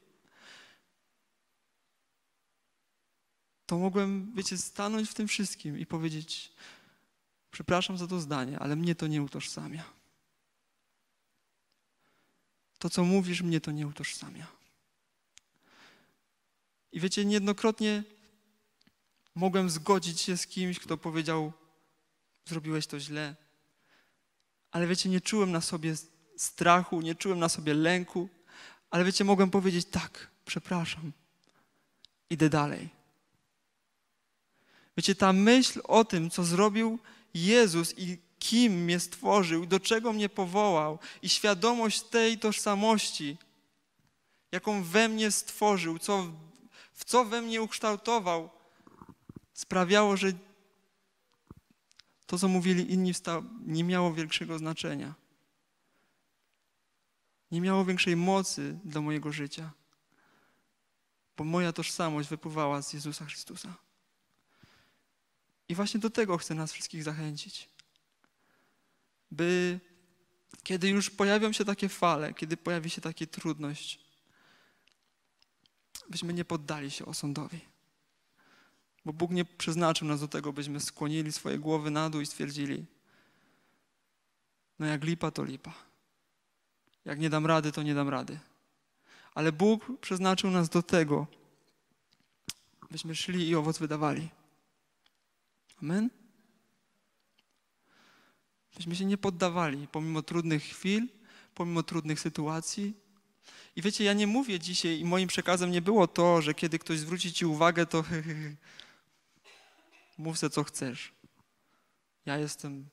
to mogłem, wiecie, stanąć w tym wszystkim i powiedzieć: Przepraszam za to zdanie, ale mnie to nie utożsamia. To, co mówisz, mnie to nie utożsamia. I wiecie, niejednokrotnie mogłem zgodzić się z kimś, kto powiedział: Zrobiłeś to źle. Ale wiecie, nie czułem na sobie strachu, nie czułem na sobie lęku, ale wiecie, mogłem powiedzieć: Tak, przepraszam, idę dalej. Wiecie, ta myśl o tym, co zrobił Jezus i kim mnie stworzył, do czego mnie powołał i świadomość tej tożsamości, jaką we mnie stworzył, co, w co we mnie ukształtował, sprawiało, że to, co mówili inni, nie miało większego znaczenia. Nie miało większej mocy dla mojego życia, bo moja tożsamość wypływała z Jezusa Chrystusa. I właśnie do tego chcę nas wszystkich zachęcić by kiedy już pojawią się takie fale, kiedy pojawi się taka trudność, byśmy nie poddali się osądowi. Bo Bóg nie przeznaczył nas do tego, byśmy skłonili swoje głowy na dół i stwierdzili, no jak lipa, to lipa. Jak nie dam rady, to nie dam rady. Ale Bóg przeznaczył nas do tego, byśmy szli i owoc wydawali. Amen? Myśmy się nie poddawali pomimo trudnych chwil, pomimo trudnych sytuacji. I wiecie, ja nie mówię dzisiaj i moim przekazem nie było to, że kiedy ktoś zwróci ci uwagę, to mów se co chcesz. Ja jestem.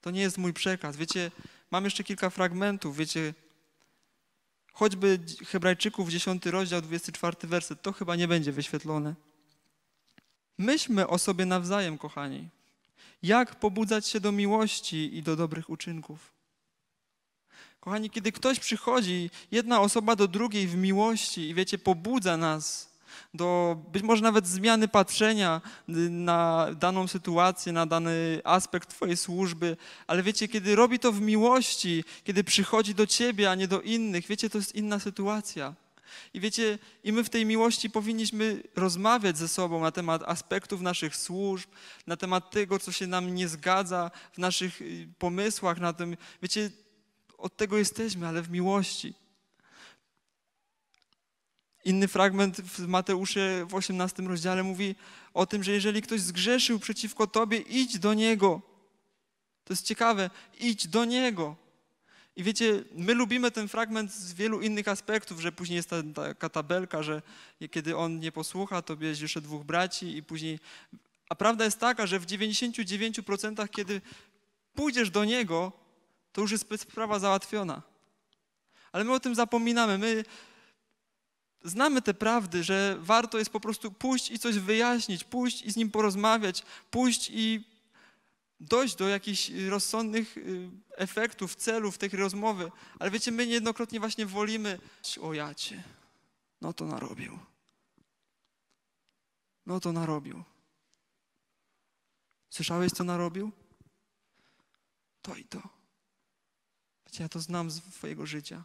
To nie jest mój przekaz. Wiecie, mam jeszcze kilka fragmentów. Wiecie, choćby Hebrajczyków 10 rozdział, 24 werset, to chyba nie będzie wyświetlone. Myślmy o sobie nawzajem, kochani. Jak pobudzać się do miłości i do dobrych uczynków? Kochani, kiedy ktoś przychodzi, jedna osoba do drugiej w miłości i wiecie, pobudza nas do być może nawet zmiany patrzenia na daną sytuację, na dany aspekt Twojej służby, ale wiecie, kiedy robi to w miłości, kiedy przychodzi do Ciebie, a nie do innych, wiecie, to jest inna sytuacja. I wiecie, i my w tej miłości powinniśmy rozmawiać ze sobą na temat aspektów naszych służb, na temat tego, co się nam nie zgadza w naszych y, pomysłach, na tym, wiecie, od tego jesteśmy, ale w miłości. Inny fragment w Mateuszu w 18 rozdziale mówi o tym, że jeżeli ktoś zgrzeszył przeciwko tobie, idź do niego. To jest ciekawe, idź do niego. I wiecie, my lubimy ten fragment z wielu innych aspektów, że później jest ta, taka tabelka, że kiedy on nie posłucha, to bierze jeszcze dwóch braci i później... A prawda jest taka, że w 99% kiedy pójdziesz do niego, to już jest sprawa załatwiona. Ale my o tym zapominamy. My znamy te prawdy, że warto jest po prostu pójść i coś wyjaśnić, pójść i z nim porozmawiać, pójść i dojść do jakichś y, rozsądnych y, efektów, celów tej rozmowy. Ale wiecie, my niejednokrotnie właśnie wolimy, o cię. no to narobił. No to narobił. Słyszałeś, co narobił? To i to. Wiecie, ja to znam z Twojego życia.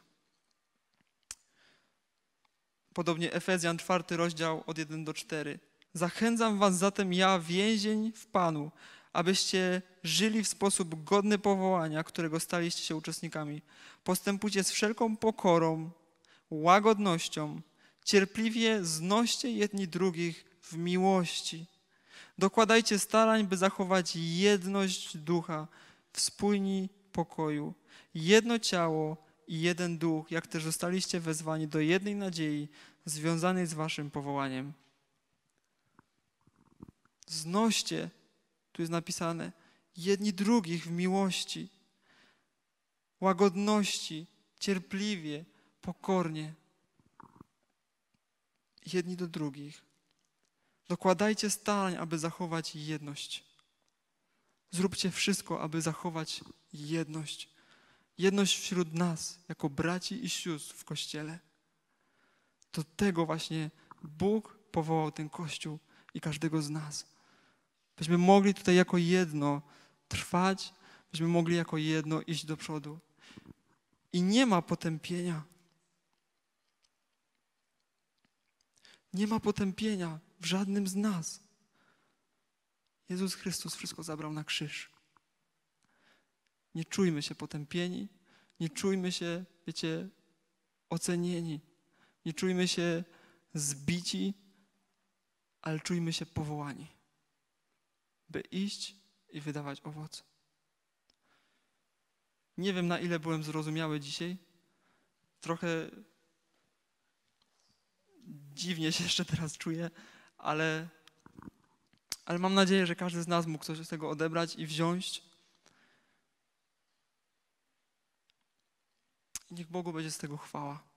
Podobnie Efezjan, czwarty rozdział od 1 do 4. Zachęcam was zatem ja, więzień w Panu, abyście żyli w sposób godny powołania, którego staliście się uczestnikami. Postępujcie z wszelką pokorą, łagodnością, cierpliwie znoście jedni drugich w miłości. Dokładajcie starań, by zachować jedność ducha, wspólni pokoju, jedno ciało i jeden duch, jak też zostaliście wezwani do jednej nadziei związanej z waszym powołaniem. Znoście tu jest napisane, jedni drugich w miłości, łagodności, cierpliwie, pokornie. Jedni do drugich. Dokładajcie starań, aby zachować jedność. Zróbcie wszystko, aby zachować jedność. Jedność wśród nas, jako braci i sióstr w Kościele. Do tego właśnie Bóg powołał ten Kościół i każdego z nas Byśmy mogli tutaj jako jedno trwać, byśmy mogli jako jedno iść do przodu. I nie ma potępienia. Nie ma potępienia w żadnym z nas. Jezus Chrystus wszystko zabrał na krzyż. Nie czujmy się potępieni, nie czujmy się, wiecie, ocenieni, nie czujmy się zbici, ale czujmy się powołani by iść i wydawać owoc. Nie wiem, na ile byłem zrozumiały dzisiaj. Trochę dziwnie się [LAUGHS] jeszcze teraz czuję, ale, ale mam nadzieję, że każdy z nas mógł coś z tego odebrać i wziąć. niech Bogu będzie z tego chwała.